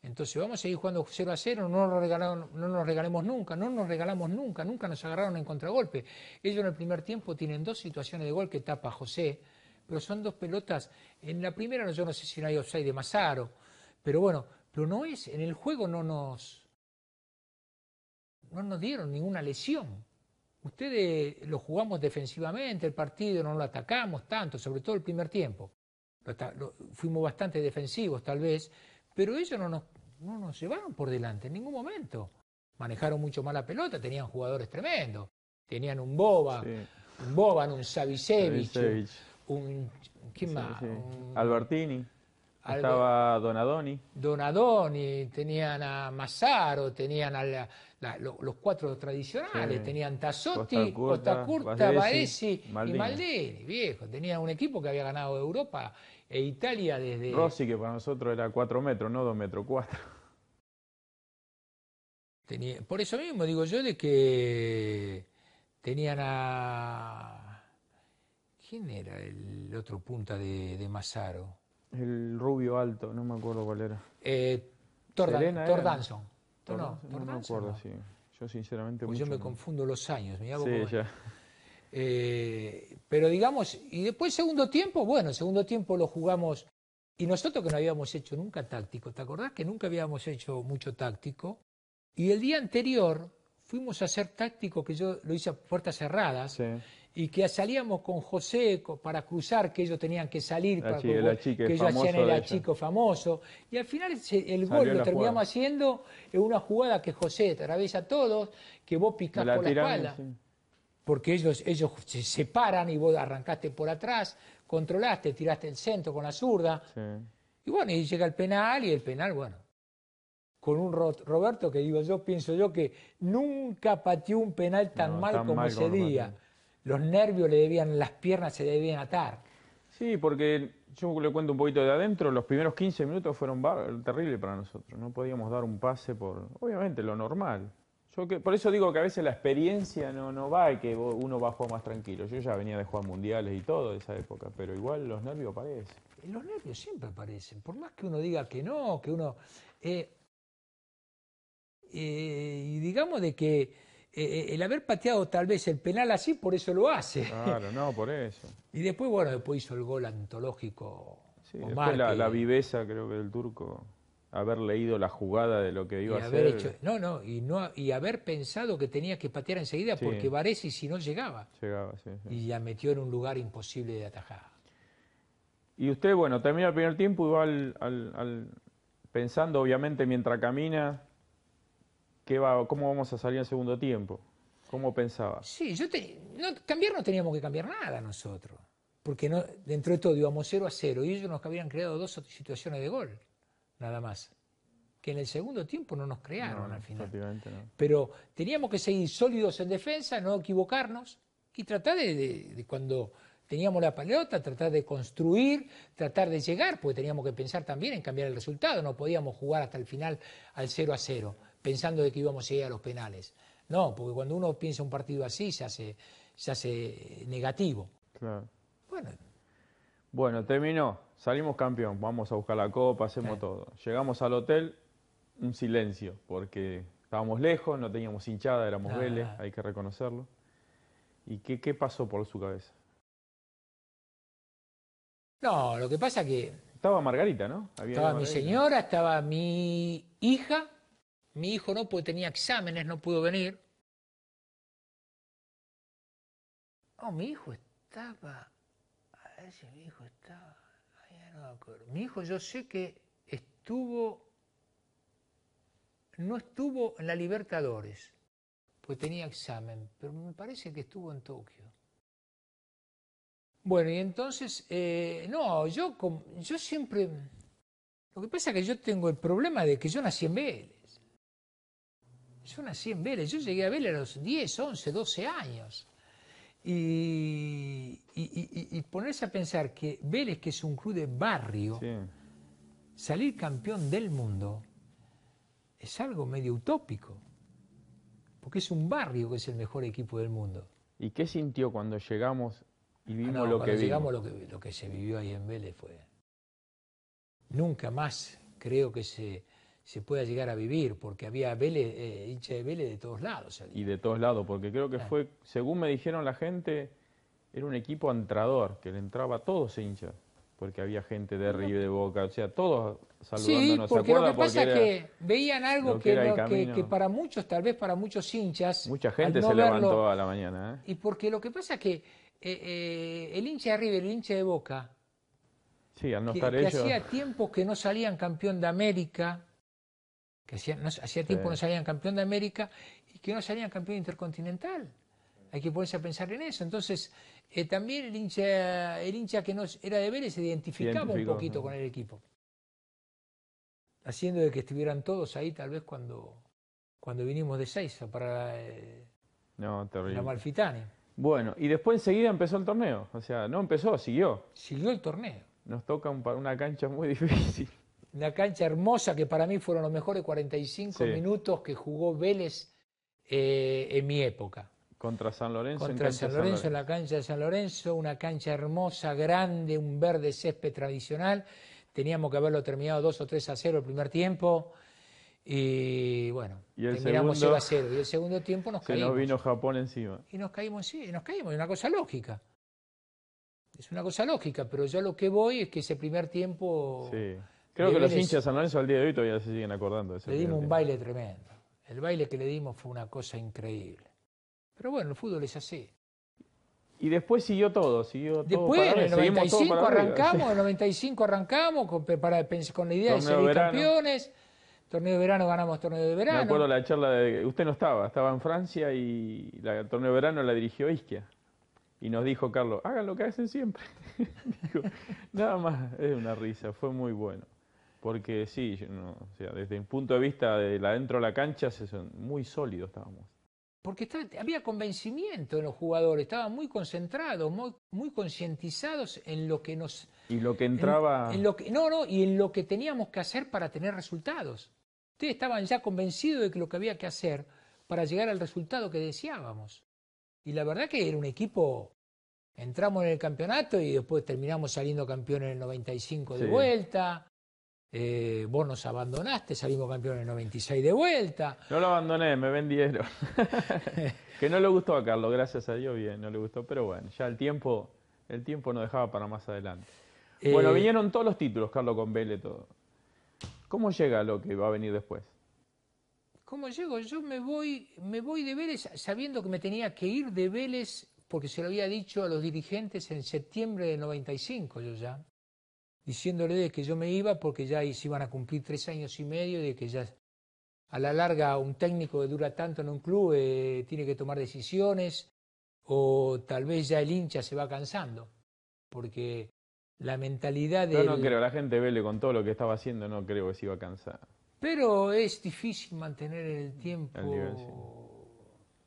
Entonces, vamos a seguir jugando 0 a 0, no nos, regalaron, regalemos nunca, no nos regalamos nunca, nunca nos agarraron en contragolpe. Ellos en el primer tiempo tienen dos situaciones de gol que tapa José, pero son dos pelotas. En la primera, yo no sé si no hay offside de Mazaro, pero bueno, pero no es, en el juego no nos, no nos dieron ninguna lesión. Ustedes lo jugamos defensivamente, el partido no lo atacamos tanto, sobre todo el primer tiempo. fuimos bastante defensivos, tal vez, pero ellos no nos, no nos llevaron por delante en ningún momento. Manejaron mucho más la pelota, tenían jugadores tremendos. Tenían un Boba, un Boban, un Savicevic, un... ¿Quién Albertini. Estaba Donadoni. Donadoni, tenían a Massaro, tenían a los cuatro tradicionales, tenían Tassotti, Costa Curta, Baesi y Maldini, viejo. Tenían un equipo que había ganado Europa e Italia desde... Rossi, que para nosotros era 4 metros, no 2 metros, 4. Tenía, por eso mismo digo yo de que tenían a... ¿Quién era el otro punta de, de Massaro? El rubio alto, no me acuerdo cuál era. Eh, Tordan, Tordanson. no, me acuerdo, sí. Yo sinceramente... Pues yo me confundo los años, me hago... Sí, como... ya. Eh, pero digamos, y después segundo tiempo, bueno, segundo tiempo lo jugamos. Y nosotros que no habíamos hecho nunca táctico, ¿te acordás que nunca habíamos hecho mucho táctico? Y el día anterior fuimos a hacer táctico, que yo lo hice a puertas cerradas, y que salíamos con José para cruzar, que ellos tenían que salir, para que, ellos hacían el chico famoso. Y al final el gol lo terminamos haciendo en una jugada que José atraviesa a todos, que vos picás por la espalda porque ellos, ellos se separan y vos arrancaste por atrás, controlaste, tiraste el centro con la zurda. Y bueno, y llega el penal y el penal, bueno, con un Roberto que digo yo, pienso yo que nunca pateó un penal tan mal como ese día. Los nervios le debían, las piernas se debían atar. Sí, porque yo le cuento un poquito de adentro, los primeros 15 minutos fueron terribles para nosotros, no podíamos dar un pase por, obviamente, lo normal por eso digo que a veces la experiencia no, va y que uno va a jugar más tranquilo. Yo ya venía de jugar mundiales y todo de esa época, pero igual los nervios aparecen. Eh, los nervios siempre aparecen, por más que uno diga que no, que uno... Eh, eh y digamos de que eh, el haber pateado tal vez el penal así, por eso lo hace. Claro, no, por eso. [laughs] y después, bueno, después hizo el gol antológico. Sí, después la, la viveza creo que del turco haber leído la jugada de lo que iba a hacer. no, no, y no y haber pensado que tenía que patear enseguida porque Varese si no llegaba. Llegaba, sí, Y ya metió en un lugar imposible de atajar. Y usted, bueno, termina el primer tiempo y va al, pensando, obviamente, mientras camina, ¿qué va, ¿cómo vamos a salir al segundo tiempo? ¿Cómo pensaba? Sí, yo te, no, cambiar no teníamos que cambiar nada nosotros. Porque no, dentro de todo íbamos 0 a 0 y ellos nos habían creado dos situaciones de gol nada más. Que en el segundo tiempo no nos crearon al final. Pero teníamos que seguir sólidos en defensa, no equivocarnos y tratar de, cuando teníamos la pelota, tratar de construir, tratar de llegar, porque teníamos que pensar también en cambiar el resultado, no podíamos jugar hasta el final al 0 a 0, pensando de que íbamos a ir a los penales. No, porque cuando uno piensa un partido así se hace, se hace negativo. Claro. Bueno, terminó. Salimos campeón, vamos a buscar la copa, hacemos todo. Llegamos al hotel, un silencio, porque estábamos lejos, no teníamos hinchada, éramos ah. hay que reconocerlo. ¿Y qué, qué pasó por su cabeza? No, lo que pasa que... Estaba Margarita, ¿no? estaba mi señora, estaba mi hija. Mi hijo no, porque tenía exámenes, no pudo venir. oh mi hijo estaba... A ver si mi hijo mi hijo yo sé que estuvo, no estuvo en la Libertadores, pues tenía examen, pero me parece que estuvo en Tokio. Bueno, y entonces, eh, no, yo, yo siempre, lo que pasa es que yo tengo el problema de que yo nací en Vélez. Yo nací en Vélez, yo llegué a Vélez a los 10, 11, 12 años. Y, y, ponerse a pensar que Vélez, que es un club de barrio, salir campeón del mundo es algo medio utópico, porque es un barrio que es el mejor equipo del mundo. ¿Y qué sintió cuando llegamos y ah, vimos lo que llegamos, Lo lo que se vivió ahí en Vélez fue... Nunca más creo que se se pueda llegar a vivir, porque había hinchas eh, hincha de Vélez de todos lados. Y de todos lados, porque creo que fue, según me dijeron la gente, era un equipo entrador, que le entraba a todos hinchas, porque había gente de y de Boca, o sea, todos saludándonos. Sí, porque lo que pasa es que veían algo que, para muchos, tal vez para muchos hinchas... Mucha gente se levantó a la mañana. ¿eh? Y porque lo que pasa es que eh, el hincha de y el hincha de Boca... Sí, al no estar hacía tiempo que no salían campeón de América que hacía, tiempo no salían campeón de América y que no salían campeón intercontinental. Hay que ponerse a pensar en eso. Entonces, eh, también el hincha, el hincha que nos era de Vélez se identificaba un poquito con el equipo. Haciendo de que estuvieran todos ahí, tal vez cuando, cuando vinimos de Seiza para eh, la Malfitane. Bueno, y después enseguida empezó el torneo. O sea, no empezó, siguió. Siguió el torneo. Nos toca un, una cancha muy [laughs] difícil una cancha hermosa que para mí fueron los mejores 45 minutos que jugó Vélez eh, en mi época. Contra San Lorenzo. Contra en San, Lorenzo, en la cancha de San Lorenzo, una cancha hermosa, grande, un verde césped tradicional. Teníamos que haberlo terminado 2 o 3 a 0 el primer tiempo. Y bueno, y el terminamos a 0. Y el segundo tiempo nos caímos. Y nos vino Japón encima. Y nos caímos, sí, nos caímos. Es una cosa lógica. Es una cosa lógica, pero yo lo que voy es que ese primer tiempo. Creo que los hinchas de San Lorenzo al día de hoy todavía se siguen acordando. De ese le dimos un baile tremendo. El baile que le dimos fue una cosa increíble. Pero bueno, el fútbol es así. Y después siguió todo, siguió todo. Después, en el 95 arrancamos, en el 95 arrancamos con, con la idea de ser campeones. Torneo de verano ganamos torneo de verano. Me acuerdo la charla de. Usted no estaba, estaba en Francia y el torneo de verano la dirigió Isquia. Y nos dijo Carlos, hagan lo que hacen siempre. [laughs] nada más, es una risa, fue muy bueno. Porque sí, desde el punto de vista de la dentro de la cancha, se son muy sólidos estábamos. Porque había convencimiento en los jugadores, estaban muy concentrados, muy, muy concientizados en lo que nos... Y lo que entraba... no, no, y en lo que teníamos que hacer para tener resultados. Ustedes estaban ya convencidos de lo que había que hacer para llegar al resultado que deseábamos. Y la verdad que era un equipo entramos en el campeonato y después terminamos saliendo campeón en el 95 de vuelta. Eh, vos nos abandonaste, salimos campeones en 96 de vuelta. No lo abandoné, me vendieron. [laughs] que no le gustó a Carlos, gracias a Dios, bien, no le gustó, pero bueno, ya el tiempo, el tiempo no dejaba para más adelante. Eh, bueno, vinieron todos los títulos, Carlos, con Vélez, todo. ¿Cómo llega lo que va a venir después? ¿Cómo llego? Yo me voy, me voy de Vélez sabiendo que me tenía que ir de Vélez porque se lo había dicho a los dirigentes en septiembre de 95 yo ya diciéndole de que yo me iba porque ya se iban a cumplir tres años y medio, de que ya a la larga un técnico que dura tanto en un club eh, tiene que tomar decisiones o tal vez ya el hincha se va cansando, porque la mentalidad de... no, no creo, la gente vele con todo lo que estaba haciendo, no creo que se iba a cansar. Pero es difícil mantener el tiempo.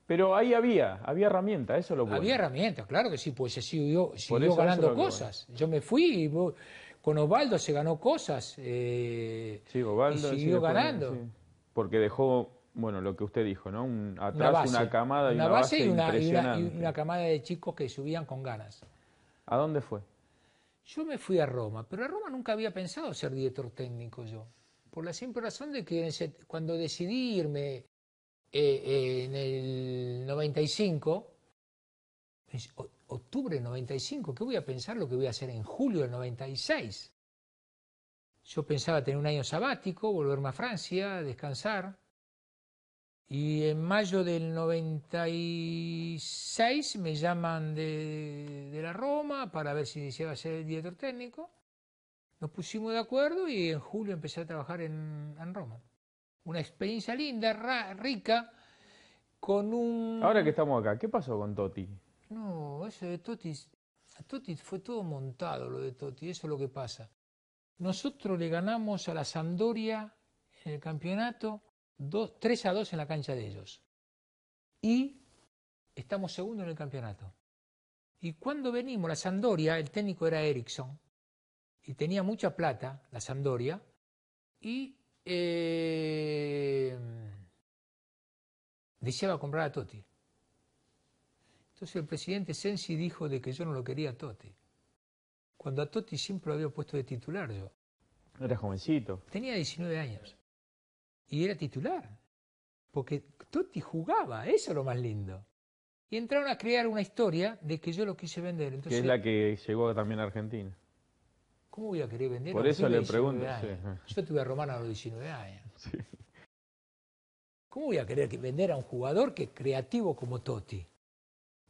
Pero ahí había, había herramienta, eso lo Había herramienta, claro que sí, pues se siguió, ganando cosas. Yo me fui y con Osvaldo se ganó cosas. Eh, y siguió ganando. Porque dejó, bueno, lo que usted dijo, ¿no? atrás una, camada y una, base, una, camada de chicos que subían con ganas. ¿A dónde fue? Yo me fui a Roma, pero a Roma nunca había pensado ser director técnico yo, por la simple razón de que cuando decidí irme eh, eh, en el 95, octubre del 95, ¿qué voy a pensar lo que voy a hacer en julio del 96? Yo pensaba tener un año sabático, volverme a Francia, descansar. Y en mayo del 96 me llaman de, de la Roma para ver si deseaba ser el director técnico. Nos pusimos de acuerdo y en julio empecé a trabajar en, en Roma. Una experiencia linda, rica, con un... Ahora que estamos acá, ¿qué pasó con Totti? No, eso de Totti, a Totis fue todo montado lo de Totti, eso es lo que pasa. Nosotros le ganamos a la Sandoria en el campeonato 3 a 2 en la cancha de ellos. Y estamos segundo en el campeonato. Y cuando venimos, la Sandoria, el técnico era Ericsson, y tenía mucha plata, la Sandoria, y eh, deseaba comprar a Totti. Entonces el presidente Sensi dijo de que yo no lo quería a Totti. Cuando a Totti siempre lo había puesto de titular yo. Era jovencito. Tenía 19 años. Y era titular. Porque Totti jugaba, eso es lo más lindo. Y entraron a crear una historia de que yo lo quise vender. que es la que llegó también a Argentina. ¿Cómo voy a querer vender? Por eso le pregunto. Yo tuve a Romano a los 19 años. ¿Cómo voy a querer vender a un jugador que es creativo como Totti?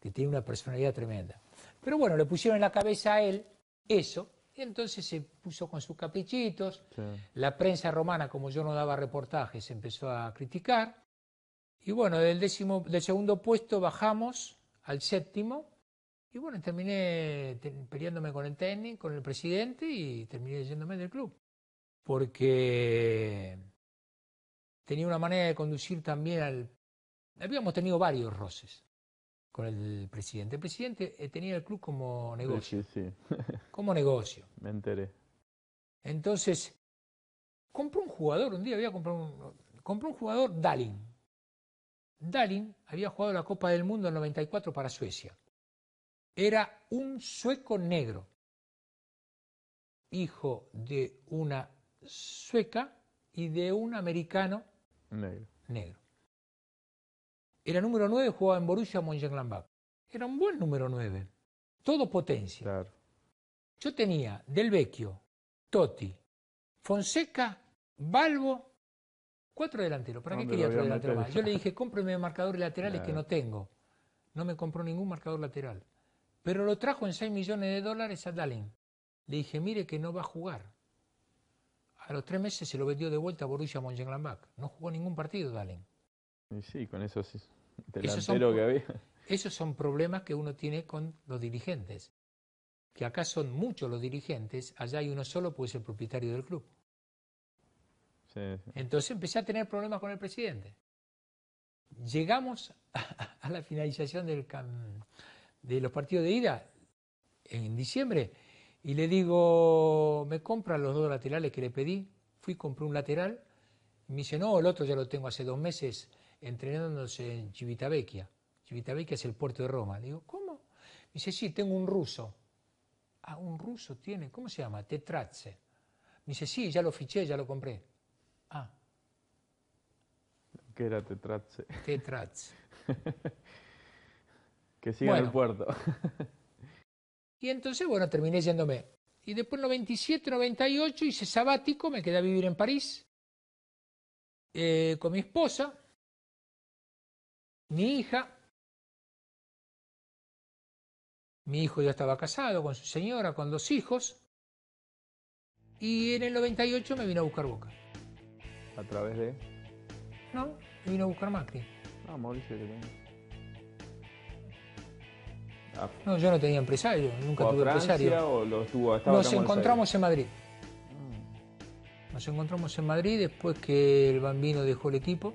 que tiene una personalidad tremenda. Pero bueno, le pusieron en la cabeza a él eso, y entonces se puso con sus caprichitos. La prensa romana, como yo no daba reportajes, empezó a criticar. Y bueno, del, décimo, del segundo puesto bajamos al séptimo. Y bueno, terminé peleándome con el técnico, con el presidente y terminé yéndome del club. Porque tenía una manera de conducir también al... Habíamos tenido varios roces con el presidente. El presidente eh, tenía el club como negocio. Sí, sí. [laughs] como negocio. Me enteré. Entonces, compró un jugador, un día había comprado un, compró un jugador, Dalin. Dalin había jugado la Copa del Mundo en 94 para Suecia. Era un sueco negro, hijo de una sueca y de un americano negro. Era número 9, jugaba en Borussia Mönchengladbach. Era un buen número 9. Todo potencia. Claro. Yo tenía Del Vecchio, Totti, Fonseca, Balbo, cuatro delanteros. ¿Para qué quería otro delantero más? [laughs] Yo le dije, cómpreme marcadores laterales que no tengo. No me compró ningún marcador lateral. Pero lo trajo en 6 millones de dólares a Dalen. Le dije, mire que no va a jugar. A los tres meses se lo vendió de vuelta a Borussia Mönchengladbach. No jugó ningún partido Dalen. sí, con eso sí esos son, que había. Esos son problemas que uno tiene con los dirigentes. Que acá son muchos los dirigentes, allá hay uno solo, pues el propietario del club. Entonces empecé a tener problemas con el presidente. Llegamos a, la finalización del de los partidos de ida en diciembre y le digo, ¿me compran los dos laterales que le pedí? Fui, compré un lateral. me dice, no, el otro ya lo tengo hace dos meses entrenándose en Civitavecchia. Civitavecchia es el puerto de Roma. Le digo, ¿cómo? Me dice, sí, tengo un ruso. Ah, un ruso tiene, ¿cómo se llama? Tetratze. Me dice, sí, ya lo fiché, ya lo compré. Ah. ¿Qué era Tetrazze? Tetrazze. [laughs] que siga en el puerto. [laughs] y entonces, bueno, terminé yéndome. Y después, en 97, 98, hice sabático, me quedé a vivir en París eh, con mi esposa mi hija, mi hijo ya estaba casado con su señora, con dos hijos, y en el 98 me vino a buscar Boca. ¿A través de...? No, me vino a buscar Macri. Ah, Mauricio de ah. no, yo no tenía empresario, nunca tuve empresario. O lo Nos encontramos en Madrid. Ah. Nos encontramos en Madrid después que el bambino dejó el equipo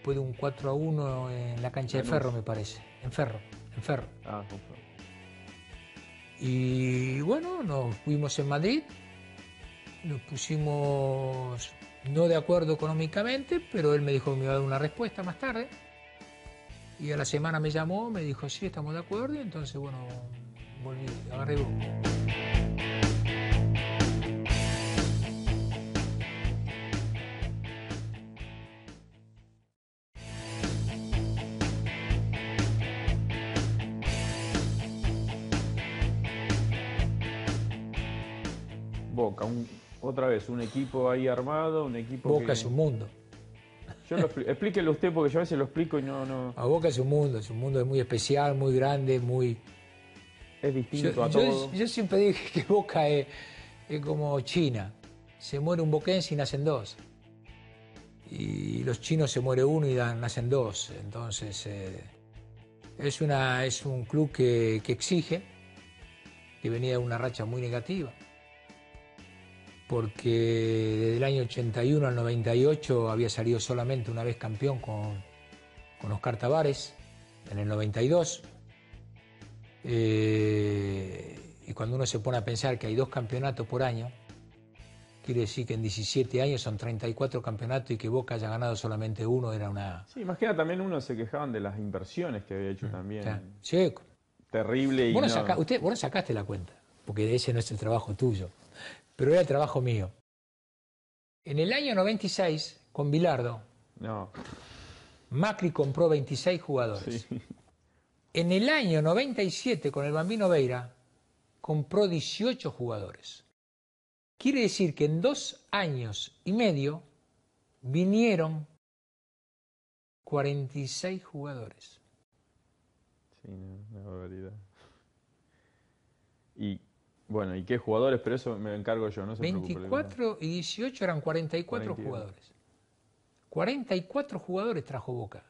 después de un 4 a 1 en la cancha de Ferro, me parece. En Ferro, en Ferro. Ah, Y bueno, nos fuimos en Madrid, nos pusimos no de acuerdo económicamente, pero él me dijo que me iba a dar una respuesta más tarde. Y a la semana me llamó, me dijo, sí, estamos de acuerdo, y entonces, bueno, volví, agarré. otra un equipo ahí armado, un equipo. Boca es un mundo. Explíquelo usted porque yo a veces lo explico y no, no. A Boca es un mundo, es un mundo muy especial, muy grande, muy. Es distinto yo, a todo. Yo, siempre dije que Boca es, como China. Se muere un boquense y nacen dos y los chinos se muere uno y nacen dos. Entonces, eh, es, una, es un club que, que exige, que venía de una racha muy negativa porque desde el año 81 al 98 había salido solamente una vez campeón con, con Oscar Tavares, en el 92. Eh, y cuando uno se pone a pensar que hay dos campeonatos por año, quiere decir que en 17 años son 34 campeonatos y que Boca haya ganado solamente uno, era una... Sí, imagina también uno se quejaban de las inversiones que había hecho mm, también. Terrible y... vos sacaste la cuenta, porque ese no es el trabajo tuyo pero era trabajo mío. En el año 96, con Bilardo, Macri compró 26 jugadores. En el año 97, con el Bambino Veira, compró 18 jugadores. Quiere decir que en dos años y medio vinieron 46 jugadores. Sí, una barbaridad. Y bueno, ¿y qué jugadores? Pero eso me encargo yo, no se 24 y 18 eran 44 jugadores. 44 jugadores trajo Boca.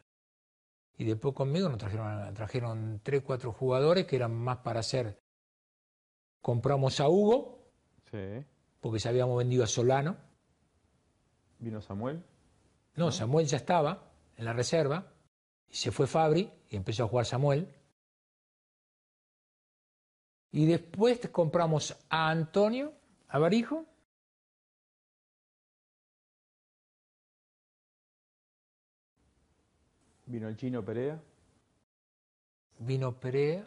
Y después conmigo nos trajeron, trajeron 3, 4 jugadores que eran más para hacer. Compramos a Hugo, sí. porque se habíamos vendido a Solano. ¿Vino Samuel? No, Samuel ya estaba en la reserva. Y se fue Fabri y empezó a jugar Samuel. Y después compramos a Antonio Avarijo. Vino el chino Perea. Vino Perea.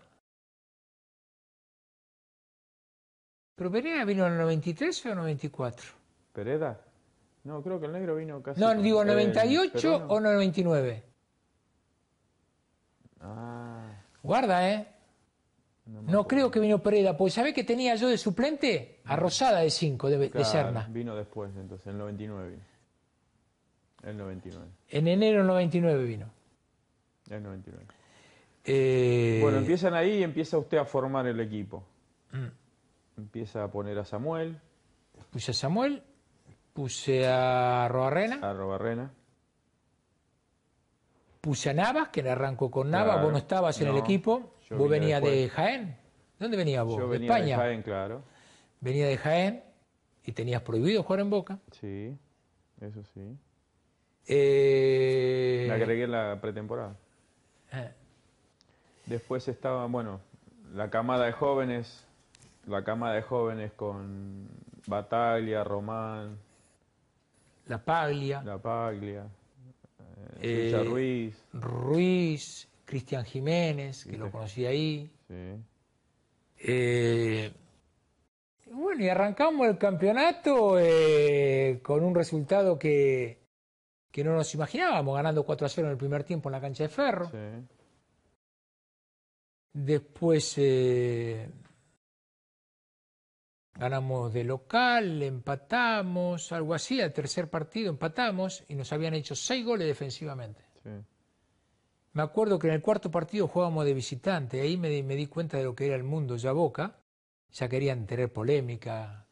¿Pero Perea vino en el 93 o en el 94? ¿Pereda? No, creo que el negro vino casi. No, digo, 98 el o 99. Ah. Guarda, ¿eh? No, creo que vino Pereira, porque sabe que tenía yo de suplente? A Rosada de 5, de, claro, Serna. Vino después, entonces, en el 99 En El 99. En enero del 99 vino. El 99. Eh, bueno, empiezan ahí y empieza usted a formar el equipo. Mm. Empieza a poner a Samuel. Puse a Samuel, puse a Robarrena. A Robarrena puse a Navas, que le arrancó con Navas, vos no estabas en el equipo vos venías de Jaén. ¿Dónde venías vos? venía de España. Jaén, claro. Venía de Jaén y tenías prohibido jugar en Boca. Sí, eso sí. Eh... Me agregué en la pretemporada. Ah. Después estaba, bueno, la camada de jóvenes, la camada de jóvenes con Bataglia, Román. La Paglia. La Paglia. Eh, Ruiz. Ruiz. Cristian Jiménez, que lo conocí ahí. Sí. Eh, bueno, y arrancamos el campeonato eh, con un resultado que, que, no nos imaginábamos, ganando 4 a 0 en el primer tiempo en la cancha de Ferro. Sí. Después eh, ganamos de local, empatamos, algo así, al tercer partido empatamos y nos habían hecho 6 goles defensivamente. Sí. Me acuerdo que en el cuarto partido jugábamos de visitante, ahí me, di cuenta de lo que era el mundo ya Boca, ya querían tener polémica,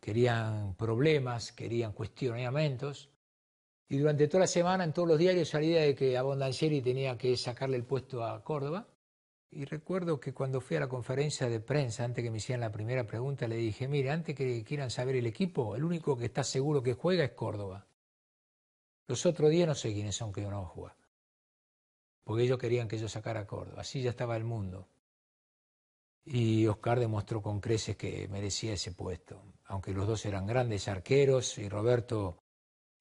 querían problemas, querían cuestionamientos. Y durante toda la semana, en todos los diarios, salía de que Abondancieri tenía que sacarle el puesto a Córdoba. Y recuerdo que cuando fui a la conferencia de prensa, antes que me hicieran la primera pregunta, le dije, mire, antes que quieran saber el equipo, el único que está seguro que juega es Córdoba. Los otros días no sé quiénes son que no juega porque ellos querían que yo sacara Córdoba, así ya estaba el mundo. Y Oscar demostró con creces que merecía ese puesto, aunque los dos eran grandes arqueros y Roberto,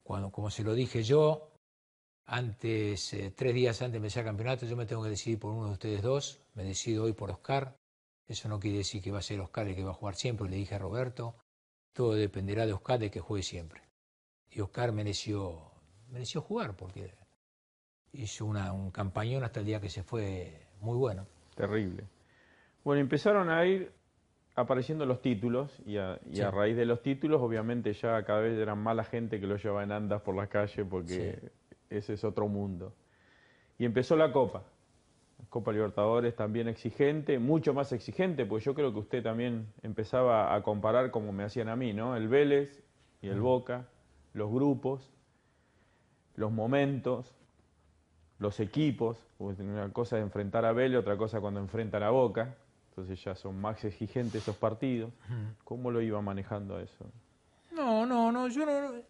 cuando, como se lo dije yo, antes, eh, tres días antes de empezar el campeonato, yo me tengo que decidir por uno de ustedes dos, me decido hoy por Oscar, eso no quiere decir que va a ser Oscar el que va a jugar siempre, le dije a Roberto, todo dependerá de Oscar de que juegue siempre. Y Oscar mereció, mereció jugar porque hizo una, un campañón hasta el día que se fue muy bueno. Terrible. Bueno, empezaron a ir apareciendo los títulos y, a, raíz de los títulos obviamente ya cada vez eran más la gente que lo llevaba en andas por la calle, porque ese es otro mundo. Y empezó la Copa. Copa Libertadores también exigente, mucho más exigente, pues yo creo que usted también empezaba a comparar como me hacían a mí, ¿no? El Vélez y el Boca, los grupos, los momentos, los equipos, una cosa es enfrentar a Vélez, otra cosa cuando enfrenta a la Boca, entonces ya son más exigentes esos partidos. ¿Cómo lo iba manejando eso? No, no, no, yo no...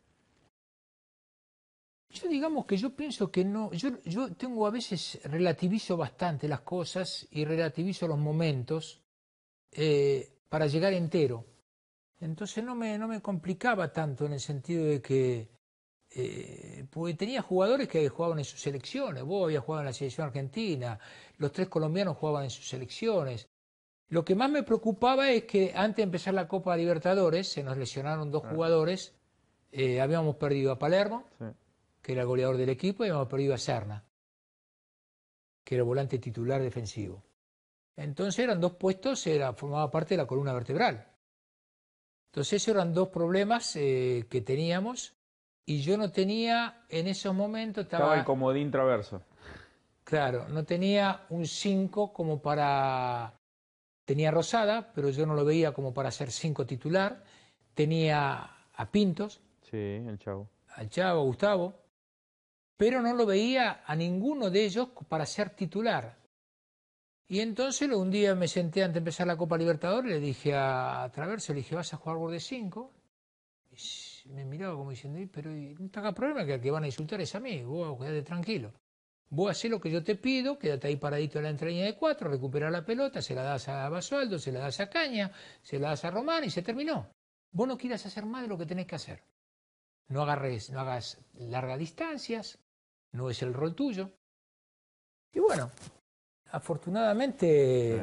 Yo digamos que yo pienso que no, yo, yo tengo a veces relativizo bastante las cosas y relativizo los momentos eh, para llegar entero. Entonces no me, no me complicaba tanto en el sentido de que eh, porque tenía jugadores que jugaban en sus selecciones, vos habías jugado en la selección argentina, los tres colombianos jugaban en sus selecciones. Lo que más me preocupaba es que antes de empezar la Copa Libertadores se nos lesionaron dos jugadores, eh, habíamos perdido a Palermo, que era goleador del equipo, y habíamos perdido a Serna, que era volante titular defensivo. Entonces eran dos puestos, era, formaba parte de la columna vertebral. Entonces esos eran dos problemas eh, que teníamos y yo no tenía, en esos momentos estaba... el comodín traverso. Claro, no tenía un 5 como para... Tenía Rosada, pero yo no lo veía como para ser 5 titular. Tenía a Pintos. Sí, el Chavo. Al Chavo, Gustavo. Pero no lo veía a ninguno de ellos para ser titular. Y entonces un día me senté antes de empezar la Copa Libertadores, le dije a Traverso, le dije, ¿vas a jugar por de 5? me miraba como diciendo, pero no está hagas problema que el que van a insultar es a mí, vos quedate tranquilo. Vos haces lo que yo te pido, quédate ahí paradito en la entraña de cuatro, recupera la pelota, se la das a Basualdo, se la das a Caña, se la das a Román y se terminó. Vos no quieras hacer más de lo que tenés que hacer. No, agarres, no hagas largas distancias, no es el rol tuyo. Y bueno, afortunadamente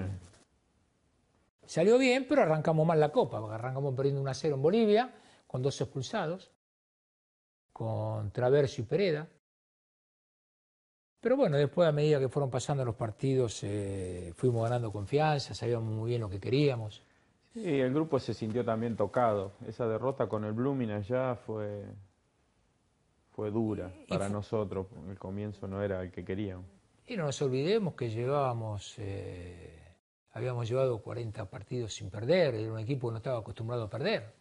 salió bien, pero arrancamos mal la copa, arrancamos perdiendo 1 a 0 en Bolivia con dos expulsados, con Traverso y Pereda. Pero bueno, después a medida que fueron pasando los partidos eh, fuimos ganando confianza, sabíamos muy bien lo que queríamos. Y el grupo se sintió también tocado. Esa derrota con el Blooming allá fue, fue dura para nosotros. El comienzo no era el que queríamos. Y no nos olvidemos que llevábamos, eh, habíamos llevado 40 partidos sin perder, era un equipo que no estaba acostumbrado a perder.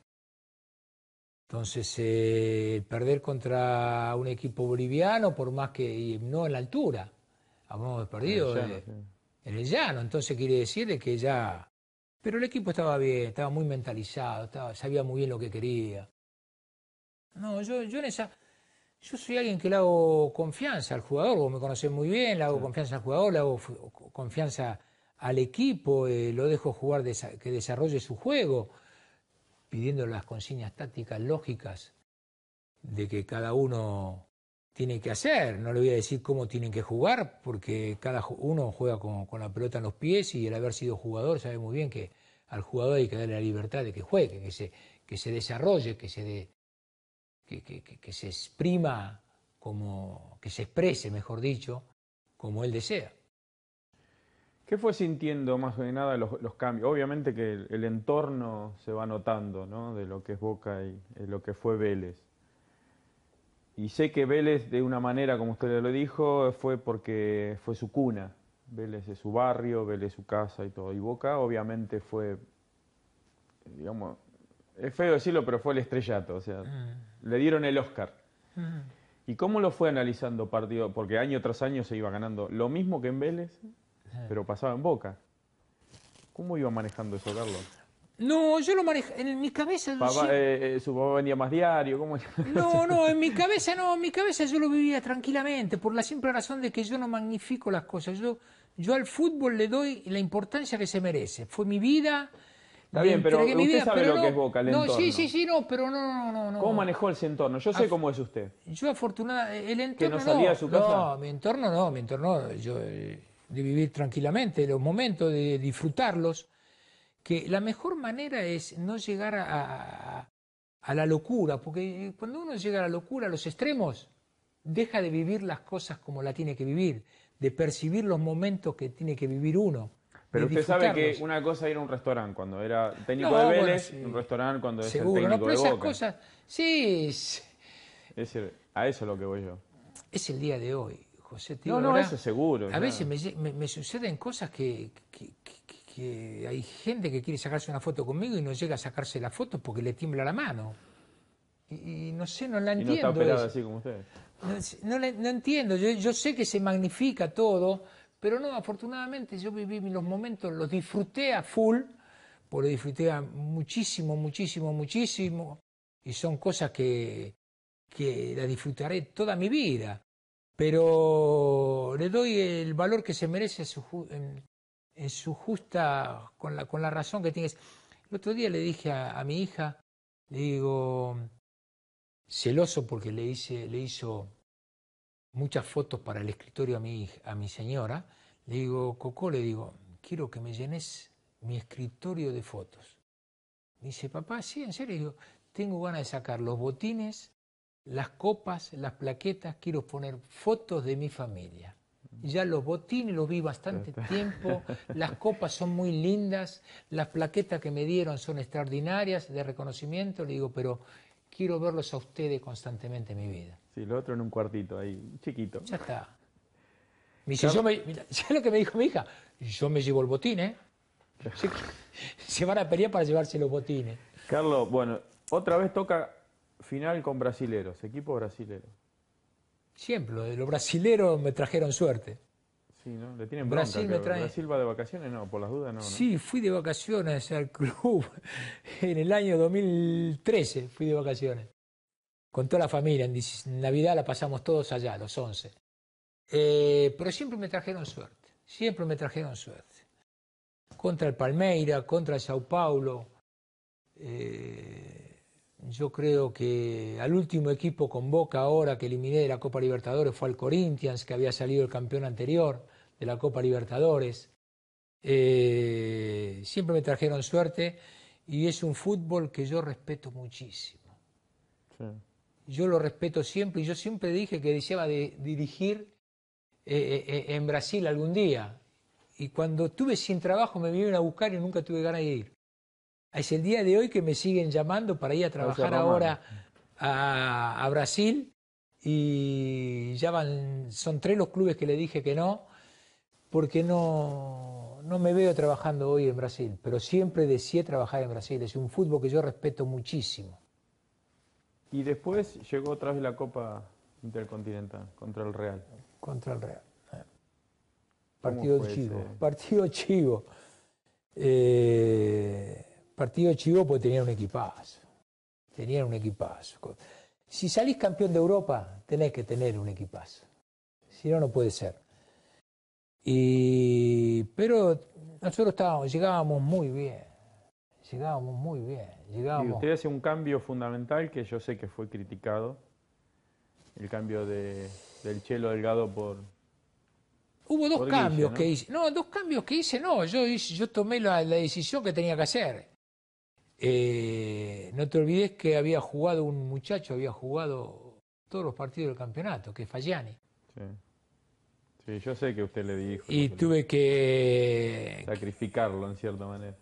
Entonces, eh, perder contra un equipo boliviano, por más que no en la altura, habíamos perdido en el, eh, llano, en el llano, entonces quiere de que ya... Pero el equipo estaba bien, estaba muy mentalizado, estaba, sabía muy bien lo que quería. No, yo, yo en esa... Yo soy alguien que le hago confianza al jugador, me conoce muy bien, le hago confianza al jugador, le hago confianza al equipo, eh, lo dejo jugar, que desarrolle su juego pidiendo las consignas tácticas lógicas de que cada uno tiene que hacer. No le voy a decir cómo tienen que jugar, porque cada uno juega con, la pelota en los pies y el haber sido jugador sabe muy bien que al jugador hay que darle la libertad de que juegue, que se, desarrolle, que se, de, que se exprima como que se exprese, mejor dicho, como él desea. ¿Qué fue sintiendo más que nada los, cambios? Obviamente que el, entorno se va notando, ¿no? De lo que es Boca y de eh, lo que fue Vélez. Y sé que Vélez, de una manera, como usted lo dijo, fue porque fue su cuna. Vélez es su barrio, Vélez es su casa y todo. Y Boca, obviamente, fue, digamos, es feo decirlo, pero fue el estrellato. O sea, mm. le dieron el Oscar. Mm. ¿Y cómo lo fue analizando partido? Porque año tras año se iba ganando. ¿Lo mismo que en Vélez? [laughs] pero pasaba en Boca. ¿Cómo iba manejando eso, Carlos? No, yo lo manejé En mi cabeza. yo... Eh, eh, su papá más diario. ¿cómo? No, [laughs] no, en mi cabeza no. En mi cabeza yo lo vivía tranquilamente, por la simple razón de que yo no magnifico las cosas. Yo, yo al fútbol le doy la importancia que se merece. Fue mi vida. Está bien, pero usted sabe lo que es Boca, el no, Sí, sí, sí, no, pero no, no, no. ¿Cómo manejó ese entorno? Yo sé cómo es usted. Yo afortunada, el entorno ¿Que no salía de su casa? No, mi entorno no, mi entorno yo, eh, de vivir tranquilamente los momentos, de disfrutarlos, que la mejor manera es no llegar a, la locura, porque cuando uno llega a la locura, a los extremos, deja de vivir las cosas como la tiene que vivir, de percibir los momentos que tiene que vivir uno. Pero usted sabe que una cosa era un restaurante cuando era técnico de Vélez, un restaurante cuando es técnico no, pero esas cosas, sí. Es a eso es lo que voy yo. Es el día de hoy no, no, eso seguro. A veces me, suceden cosas que, hay gente que quiere sacarse una foto conmigo y no llega a sacarse la foto porque le tiembla la mano. Y, no sé, no la entiendo. no está entiendo. Yo, sé que se magnifica todo, pero no, afortunadamente yo viví los momentos, los disfruté a full, porque lo disfruté muchísimo, muchísimo, muchísimo. Y son cosas que, que la disfrutaré toda mi vida pero le doy el valor que se merece en, su justa, con la, con la razón que tienes. El otro día le dije a, mi hija, le digo, celoso porque le, hice, le hizo muchas fotos para el escritorio a mi, a mi señora, le digo, Coco, le digo, quiero que me llenes mi escritorio de fotos. dice, papá, sí, en serio, digo, tengo ganas de sacar los botines las copas, las plaquetas, quiero poner fotos de mi familia. Ya los botines los vi bastante tiempo, [laughs] las copas son muy lindas, las plaquetas que me dieron son extraordinarias de reconocimiento, le digo, pero quiero verlos a ustedes constantemente en mi vida. Sí, lo otro en un cuartito ahí, chiquito. Ya está. [laughs] [laughs] ¿sabes lo que me dijo mi hija? Yo me llevo el botín, ¿eh? se van a pelear para llevarse los botines. Carlos, bueno, otra vez toca final con brasileros, equipo brasilero. Siempre, los brasileros me trajeron suerte. Sí, ¿no? Le tienen bronca, Brasil, me trae... va de vacaciones, no, por las dudas no, Sí, fui de vacaciones al club [laughs] en el año 2013, fui de vacaciones. Con toda la familia, en Navidad la pasamos todos allá, los 11. Eh, pero siempre me trajeron suerte, siempre me trajeron suerte. Contra el Palmeira, contra el Sao Paulo, eh, yo creo que al último equipo con Boca ahora que eliminé de la Copa Libertadores fue al Corinthians, que había salido el campeón anterior de la Copa Libertadores. Eh, siempre me trajeron suerte y es un fútbol que yo respeto muchísimo. Yo lo respeto siempre y yo siempre dije que deseaba dirigir eh, eh, en Brasil algún día. Y cuando estuve sin trabajo me vinieron a buscar y nunca tuve ganas de ir es el día de hoy que me siguen llamando para ir a trabajar ahora a, Brasil y ya van, son tres los clubes que le dije que no, porque no, no me veo trabajando hoy en Brasil, pero siempre deseé trabajar en Brasil, es un fútbol que yo respeto muchísimo. Y después llegó otra vez la Copa Intercontinental contra el Real. Contra el Real. Eh. Partido chivo, partido eh, chivo partido chivo porque tenía un equipazo. Tenía un equipazo. Si salís campeón de Europa, tenés que tener un equipazo. Si no, no puede ser. Y, pero nosotros estábamos, llegábamos muy bien. Llegábamos muy bien. Llegábamos... Y usted hace un cambio fundamental que yo sé que fue criticado. El cambio del Chelo Delgado por, Hubo dos cambios que hice. No, dos cambios que hice, no. Yo, yo tomé la, decisión que tenía que hacer. Eh, no te olvides que había jugado un muchacho, había jugado todos los partidos del campeonato, que es Sí. sí yo sé que usted le dijo. Y tuve que... Sacrificarlo, en cierta manera.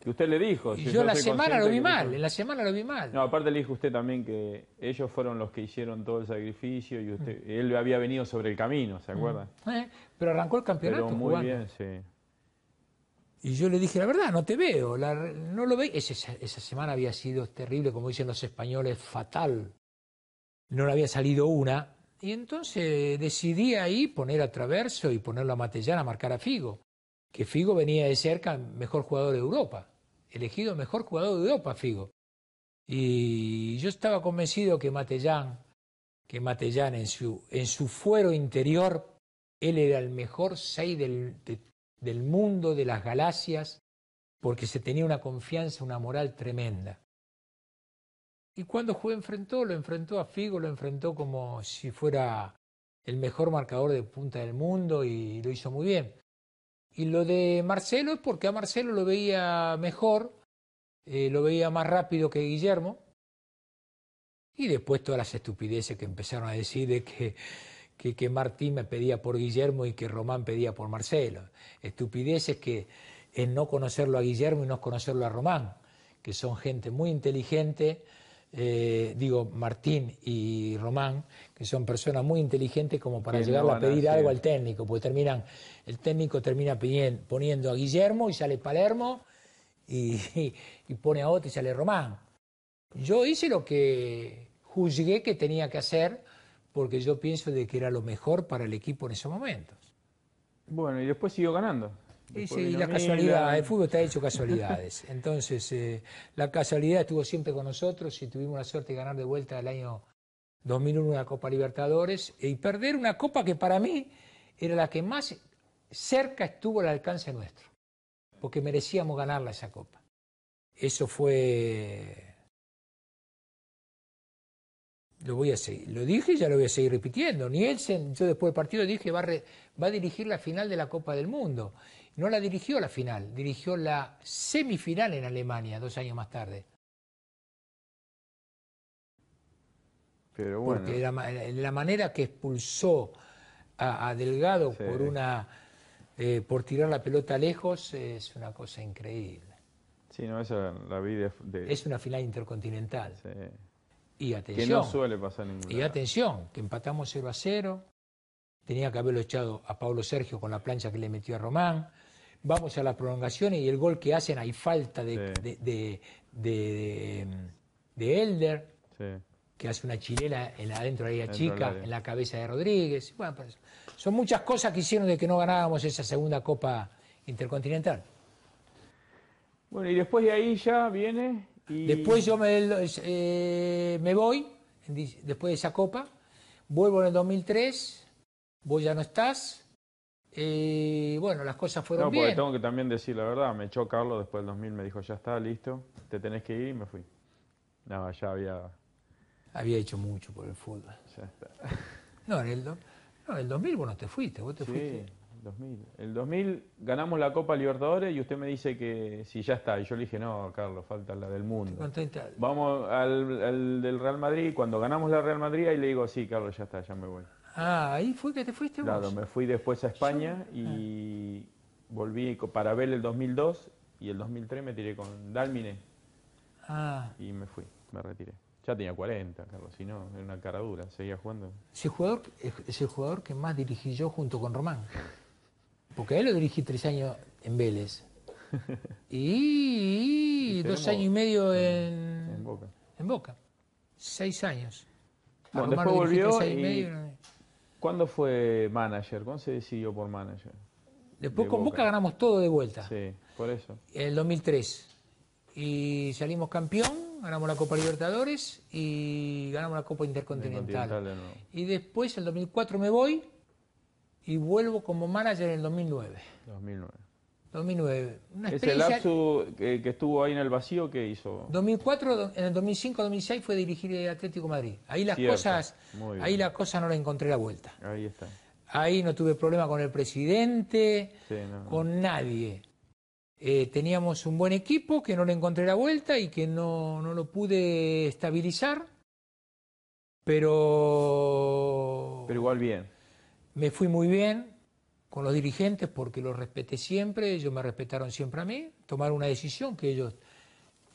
Que usted le dijo. yo, la semana lo vi mal, en la semana lo vi mal. No, aparte le dijo usted también que ellos fueron los que hicieron todo el sacrificio y usted, mm. él había venido sobre el camino, ¿se mm. acuerda? Eh, pero arrancó el campeonato. muy bien, sí. Y yo le dije, la verdad, no te veo, no lo veo Esa, semana había sido terrible, como dicen los españoles, fatal. No le había salido una. Y entonces decidí ahí poner a Traverso y ponerlo a Matellán a marcar a Figo. Que Figo venía de cerca mejor jugador de Europa. Elegido mejor jugador de Europa, Figo. Y yo estaba convencido que Matellán, que Matellán en su, en su fuero interior, él era el mejor seis del del mundo, de las galaxias, porque se tenía una confianza, una moral tremenda. Y cuando fue enfrentó, lo enfrentó a Figo, lo enfrentó como si fuera el mejor marcador de punta del mundo y lo hizo muy bien. Y lo de Marcelo es porque a Marcelo lo veía mejor, eh, lo veía más rápido que Guillermo. Y después todas las estupideces que empezaron a decir de que que, que Martín me pedía por Guillermo y que Román pedía por Marcelo. Estupideces que ...en no conocerlo a Guillermo y no conocerlo a Román, que son gente muy inteligente, eh, digo Martín y Román, que son personas muy inteligentes como para llegar a pedir algo al técnico, porque terminan, el técnico termina poniendo a Guillermo y sale Palermo y, y pone a otro y sale Román. Yo hice lo que juzgué que tenía que hacer porque yo pienso de que era lo mejor para el equipo en esos momentos. Bueno, y después siguió ganando. y la casualidad, el fútbol te ha hecho casualidades. [laughs] Entonces, eh, la casualidad estuvo siempre con nosotros y tuvimos la suerte de ganar de vuelta el año 2001 la Copa Libertadores y perder una copa que para mí era la que más cerca estuvo al alcance nuestro, porque merecíamos ganarla esa copa. Eso fue lo voy a seguir. Lo dije y ya lo voy a seguir repitiendo. Nielsen, yo después del partido dije, va a, va a dirigir la final de la Copa del Mundo. No la dirigió la final, dirigió la semifinal en Alemania dos años más tarde. Pero bueno. Porque la, manera que expulsó a, Delgado por una eh, por tirar la pelota lejos es una cosa increíble. Sí, no, esa la vida Es una final intercontinental. Y atención. Que no suele pasar ningún Y atención, que empatamos 0 a 0. Tenía que haberlo echado a Pablo Sergio con la plancha que le metió a Román. Vamos a las prolongaciones y el gol que hacen hay falta de, de, de, Elder, que hace una chilela en, adentro de la chica, en la cabeza de Rodríguez. Pues, son muchas cosas que hicieron de que no ganábamos esa segunda Copa Intercontinental. Bueno, y después de ahí ya viene Después yo me, eh, voy, después de esa copa, vuelvo en el 2003, vos ya no estás, eh, bueno, las cosas fueron no, porque Tengo que también decir la verdad, me echó Carlos después del 2000, me dijo, ya está, listo, te tenés que ir y me fui. No, ya había... Había hecho mucho por el fútbol. No, en el, no, el 2000 vos no te fuiste, vos te fuiste. 2000. El 2000 ganamos la Copa Libertadores y usted me dice que si ya está. Y yo le dije, no, Carlos, falta la del mundo. Vamos al, del Real Madrid. Cuando ganamos la Real Madrid, ahí le digo, sí, Carlos, ya está, ya me voy. Ah, ahí fue que te fuiste claro, vos. Claro, me fui después a España y ah. volví para ver el 2002 y el 2003 me tiré con Dalmine Ah. Y me fui, me retiré. Ya tenía 40, Carlos, si no, era una cara dura, seguía jugando. Ese jugador, es el jugador que más dirigí yo junto con Román. Porque él lo dirigí tres años en Vélez. [laughs] Y, dos años y medio en, en, Boca. en Boca. Seis años. Cuando después volvió y, ¿Cuándo fue manager? ¿Cuándo se decidió por manager? Después con Boca. ganamos todo de vuelta. Sí, por eso. En el 2003. Y salimos campeón, ganamos la Copa Libertadores y ganamos la Copa Intercontinental. y después, en el 2004 me voy y vuelvo como manager en el 2009. 2009. 2009. Una ¿Ese lapso eh, que, estuvo ahí en el vacío que hizo? 2004, en el 2005, 2006 fue dirigir el Atlético Madrid. Ahí las cosas, ahí las cosas no le encontré la vuelta. Ahí está. Ahí no tuve problema con el presidente, con nadie. Eh, teníamos un buen equipo que no le encontré la vuelta y que no, no lo pude estabilizar, pero... Pero igual bien. Me fui muy bien con los dirigentes porque los respeté siempre, ellos me respetaron siempre a mí, tomaron una decisión que ellos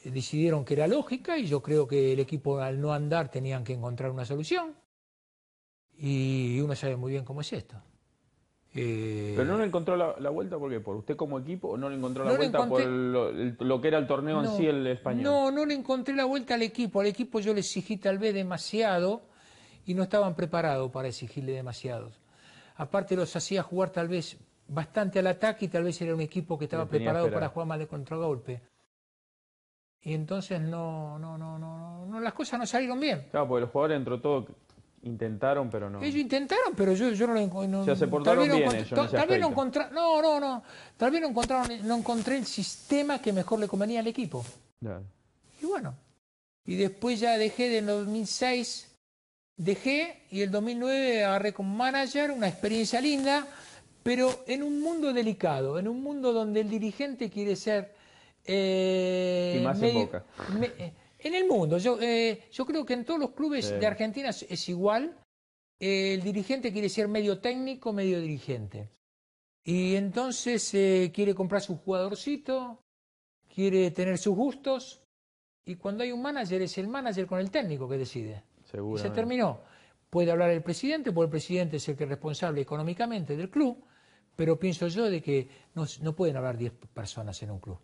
eh, decidieron que era lógica y yo creo que el equipo al no andar tenían que encontrar una solución. Y uno sabe muy bien cómo es esto. Eh, Pero no le encontró la, vuelta, ¿por qué? ¿Por usted como equipo o no le encontró la vuelta por lo que era el torneo en sí, el español? No, no le encontré la vuelta al equipo. Al equipo yo le exigí tal vez demasiado y no estaban preparados para exigirle demasiado. Aparte los hacía jugar tal vez bastante al ataque y tal vez era un equipo que estaba preparado para jugar más de contragolpe. Y entonces no, no, no, no, no, las cosas no salieron bien. Claro, porque los jugadores entró todo intentaron, pero no. Ellos intentaron, pero yo, yo no lo encontré. se portaron bien ellos Tal vez no encontraron, no, no, no. Tal vez no encontraron, encontré el sistema que mejor le convenía al equipo. Y bueno, y después ya dejé de 2006 dejé y el 2009 agarré como manager, una experiencia linda, pero en un mundo delicado, en un mundo donde el dirigente quiere ser... Eh, más eh, en el mundo, eh, yo, creo que en todos los clubes de Argentina es, igual, el dirigente quiere ser medio técnico, medio dirigente. Y entonces quiere comprar su jugadorcito, quiere tener sus gustos, y cuando hay un manager es el manager con el técnico que decide. Y se terminó. Puede hablar el presidente, porque el presidente es el que es responsable económicamente del club, pero pienso yo de que no, pueden hablar 10 personas en un club.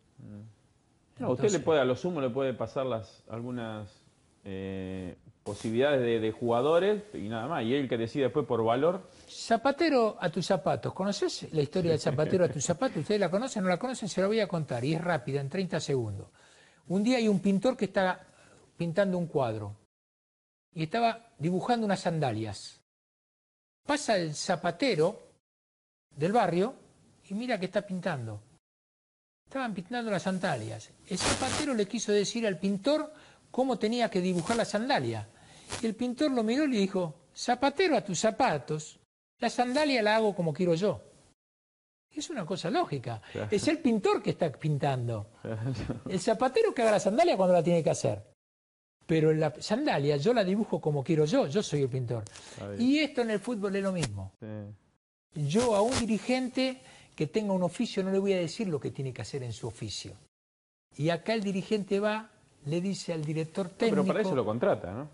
Mm. usted le puede, a lo sumo le puede pasar las, algunas eh, posibilidades de, jugadores y nada más. Y él que decide después por valor. Zapatero a tus zapatos. ¿Conoces la historia del zapatero a tus zapatos? ¿Ustedes la conocen? o ¿No la conocen? Se la voy a contar y es rápida, en 30 segundos. Un día hay un pintor que está pintando un cuadro y estaba dibujando unas sandalias. Pasa el zapatero del barrio y mira que está pintando. Estaban pintando las sandalias. El zapatero le quiso decir al pintor cómo tenía que dibujar la sandalia. Y el pintor lo miró y le dijo, zapatero a tus zapatos, la sandalia la hago como quiero yo. Es una cosa lógica. Es el pintor que está pintando. [laughs] El zapatero que haga la sandalia cuando la tiene que hacer pero en la sandalia yo la dibujo como quiero yo, yo soy el pintor. Y esto en el fútbol es lo mismo. Yo a un dirigente que tenga un oficio no le voy a decir lo que tiene que hacer en su oficio. Y acá el dirigente va, le dice al director técnico... pero para eso lo contrata, ¿no?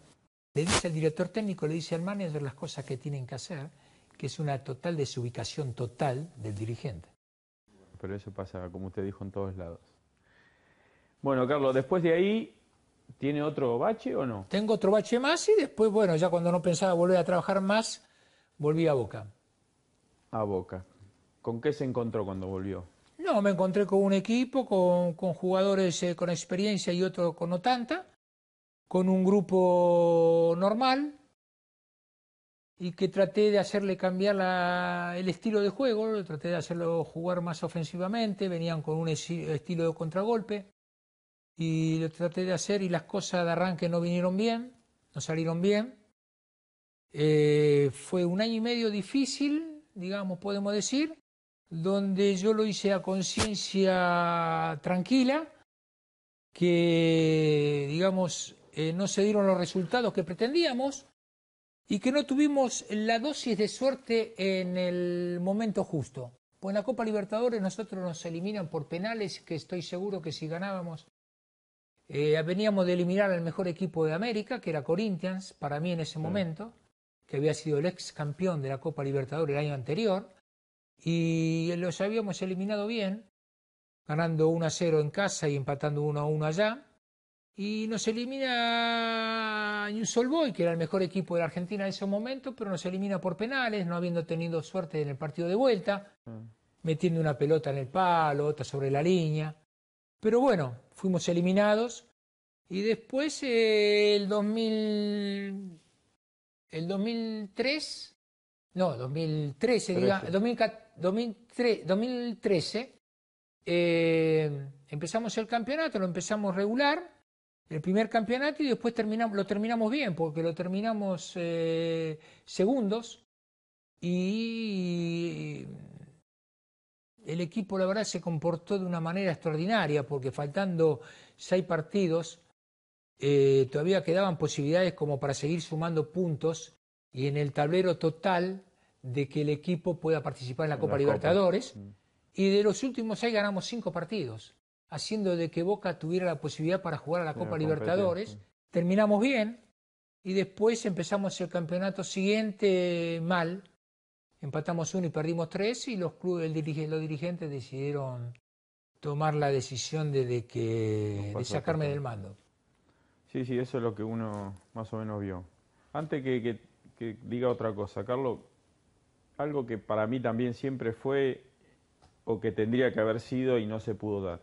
Le dice al director técnico, le dice al manager las cosas que tienen que hacer, que es una total desubicación total del dirigente. Pero eso pasa, como usted dijo, en todos lados. Bueno, Carlos, después de ahí ¿Tiene otro bache o no? Tengo otro bache más y después, bueno, ya cuando no pensaba volver a trabajar más, volví a Boca. A Boca. ¿Con qué se encontró cuando volvió? No, me encontré con un equipo, con, jugadores eh, con experiencia y otro con no tanta, con un grupo normal y que traté de hacerle cambiar el estilo de juego, traté de hacerlo jugar más ofensivamente, venían con un estilo de contragolpe y lo traté de hacer y las cosas de arranque no vinieron bien, no salieron bien. Eh, fue un año y medio difícil, digamos, podemos decir, donde yo lo hice a conciencia tranquila, que, digamos, eh, no se dieron los resultados que pretendíamos y que no tuvimos la dosis de suerte en el momento justo. Pues en la Copa Libertadores nosotros nos eliminan por penales, que estoy seguro que si ganábamos eh, veníamos de eliminar al mejor equipo de América, que era Corinthians, para mí en ese momento, que había sido el ex campeón de la Copa Libertadores el año anterior, y los habíamos eliminado bien, ganando 1 a 0 en casa y empatando 1 a 1 allá. Y nos elimina Newell's Boy, que era el mejor equipo de Argentina en ese momento, pero nos elimina por penales, no habiendo tenido suerte en el partido de vuelta, mm. metiendo una pelota en el palo, otra sobre la línea. Pero bueno, fuimos eliminados. Y después eh, el 2000, el 2003, no, 2013, diga, 2013, eh, empezamos el campeonato, lo empezamos regular, el primer campeonato y después terminamos, lo terminamos bien, porque lo terminamos eh, segundos y el equipo, la verdad, se comportó de una manera extraordinaria, porque faltando seis partidos, eh, todavía quedaban posibilidades como para seguir sumando puntos y en el tablero total de que el equipo pueda participar en la Copa Libertadores. Mm. Y de los últimos seis ganamos cinco partidos, haciendo de que Boca tuviera la posibilidad para jugar a la Copa Libertadores. Terminamos bien y después empezamos el campeonato siguiente mal, empatamos uno y perdimos tres y los clubes, los dirigentes decidieron tomar la decisión de, que sacarme del mando. Sí, sí, eso es lo que uno más o menos vio. Antes que, que diga otra cosa, Carlos, algo que para mí también siempre fue o que tendría que haber sido y no se pudo dar.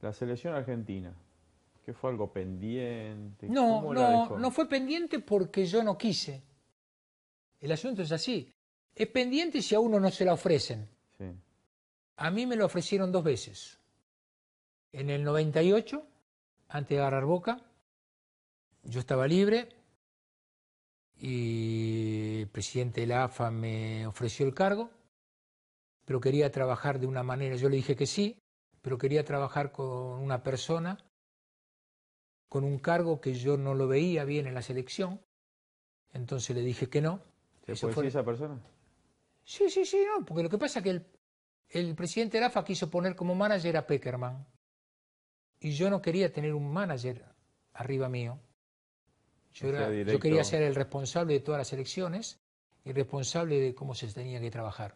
La selección argentina, que fue algo pendiente. No, no, no fue pendiente porque yo no quise. El asunto es así. Es pendiente si a uno no se la ofrecen. A mí me lo ofrecieron dos veces. En el 98, antes de agarrar boca, yo estaba libre y el presidente de la AFA me ofreció el cargo, pero quería trabajar de una manera, yo le dije que sí, pero quería trabajar con una persona, con un cargo que yo no lo veía bien en la selección, entonces le dije que no. ¿Se fue, esa persona? Sí, sí, sí, no, porque lo que pasa es que el, presidente de quiso poner como manager a Peckerman. Y yo no quería tener un manager arriba mío. Yo, quería ser el responsable de todas las elecciones y responsable de cómo se tenía que trabajar.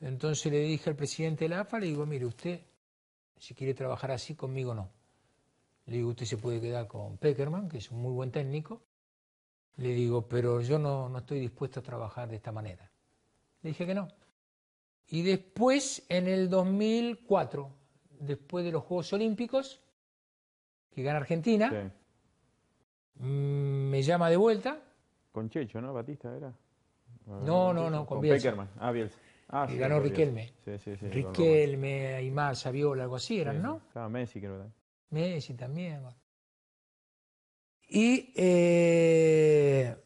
Entonces le dije al presidente de la le digo, mire, usted, si quiere trabajar así, conmigo no. Le digo, usted se puede quedar con Peckerman, que es un muy buen técnico. Le digo, pero yo no, no estoy dispuesto a trabajar de esta manera. Le dije que no. Y después, en el 2004, después de los Juegos Olímpicos, que gana Argentina, mm, me llama de vuelta. Con Checho, ¿no? Batista era. Ah, no, no, no, con, con Peckerman. Ah, Bielsa. Y ah, ganó Riquelme. Sí, sí, sí. Riquelme, Aymar, Saviola, algo así eran, ¿no? Estaba Messi, creo. Messi también. Y eh,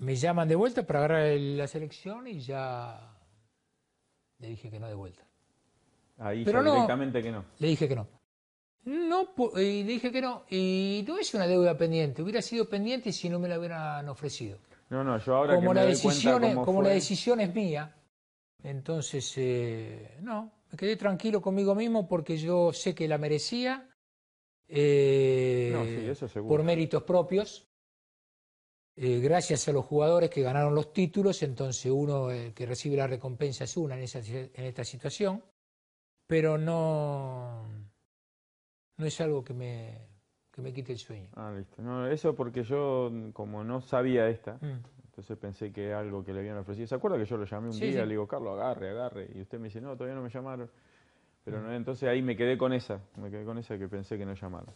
me llaman de vuelta para agarrar la selección y ya le dije que no de vuelta. Ahí Pero que no. Le dije que no. No, y eh, le dije que no. Y no es una deuda pendiente. Hubiera sido pendiente si no me la hubieran ofrecido. No, no, yo ahora como que me la decisión es, Como la decisión es mía, entonces, eh, no, me quedé tranquilo conmigo mismo porque yo sé que la merecía. Eh, por méritos propios. Eh, gracias a los jugadores que ganaron los títulos, entonces uno eh, que recibe la recompensa es una en, en esta situación, pero no, no es algo que me, que me quite el sueño. Ah, listo. eso porque yo, como no sabía esta, mm. entonces pensé que algo que le habían ofrecido. ¿Se acuerda que yo lo llamé un día? Le digo, Carlos, agarre, agarre. Y usted me dice, no, todavía no me llamaron. Pero mm. entonces ahí me quedé con esa, me quedé con esa que pensé que no llamaron.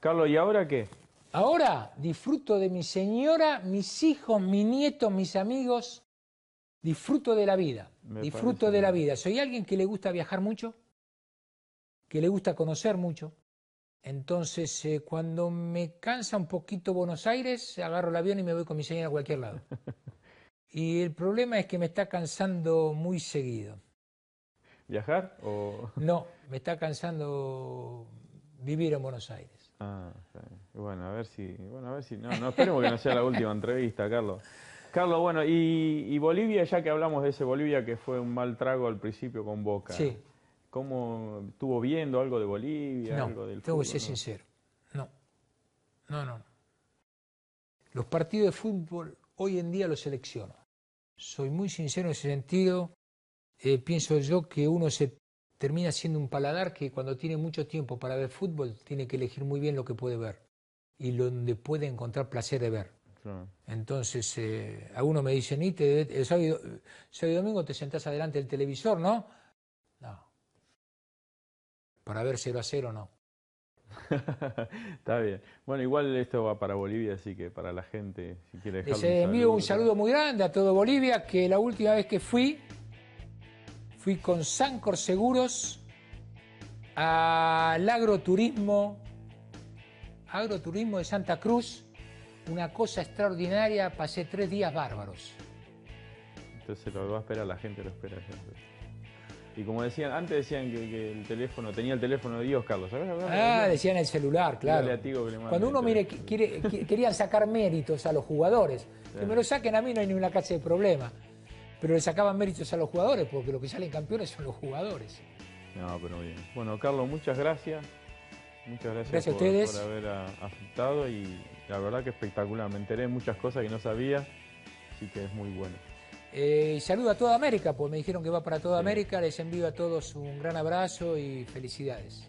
Carlos, ¿y ahora qué? Ahora disfruto de mi señora, mis hijos, mis nietos, mis amigos. Disfruto de la vida. disfruto de la vida. Soy alguien que le gusta viajar mucho, que le gusta conocer mucho. Entonces, eh, cuando me cansa un poquito Buenos Aires, agarro el avión y me voy con mi señora a cualquier lado. [laughs] y el problema es que me está cansando muy seguido. ¿Viajar o...? No, me está cansando vivir en Buenos Aires. Ah, Bueno, a ver si. a ver si. No, no esperemos que no sea la última entrevista, Carlos. Carlos, bueno, y, Bolivia, ya que hablamos de ese Bolivia que fue un mal trago al principio con Boca. Sí. ¿Cómo estuvo viendo algo de Bolivia? No, tengo que ser sincero. No. No, no. Los partidos de fútbol hoy en día los selecciono. Soy muy sincero en ese sentido. Eh, pienso yo que uno se termina siendo un paladar que cuando tiene mucho tiempo para ver fútbol tiene que elegir muy bien lo que puede ver y donde puede encontrar placer de ver. Entonces, eh, algunos me dicen, y te, el, sábado, domingo te sentás adelante del televisor, ¿no? No. Para ver 0 a 0, no. [laughs] Está bien. Bueno, igual esto va para Bolivia, así que para la gente, si quiere Les envío un saludo muy grande a todo Bolivia, que la última vez que fui fui con Sancor Seguros al agroturismo, agroturismo de Santa Cruz, una cosa extraordinaria, pasé tres días bárbaros. Entonces lo va a esperar la gente lo espera Y como decían, antes decían que, el teléfono, tenía el teléfono de Dios, Carlos. ¿sabes? Ah, decían el celular, claro. Cuando uno mire, quiere, querían sacar méritos a los jugadores, que me lo saquen a mí no hay ninguna clase de problema pero le sacaban méritos a los jugadores, porque los que salen campeones son los jugadores. No, pero bien. Bueno, Carlos, muchas gracias. Muchas gracias, por, a ustedes. haber aceptado y la verdad que espectacular. Me enteré de muchas cosas que no sabía, así que es muy bueno. Eh, saludo a toda América, pues me dijeron que va para toda América. Les envío a todos un gran abrazo y felicidades.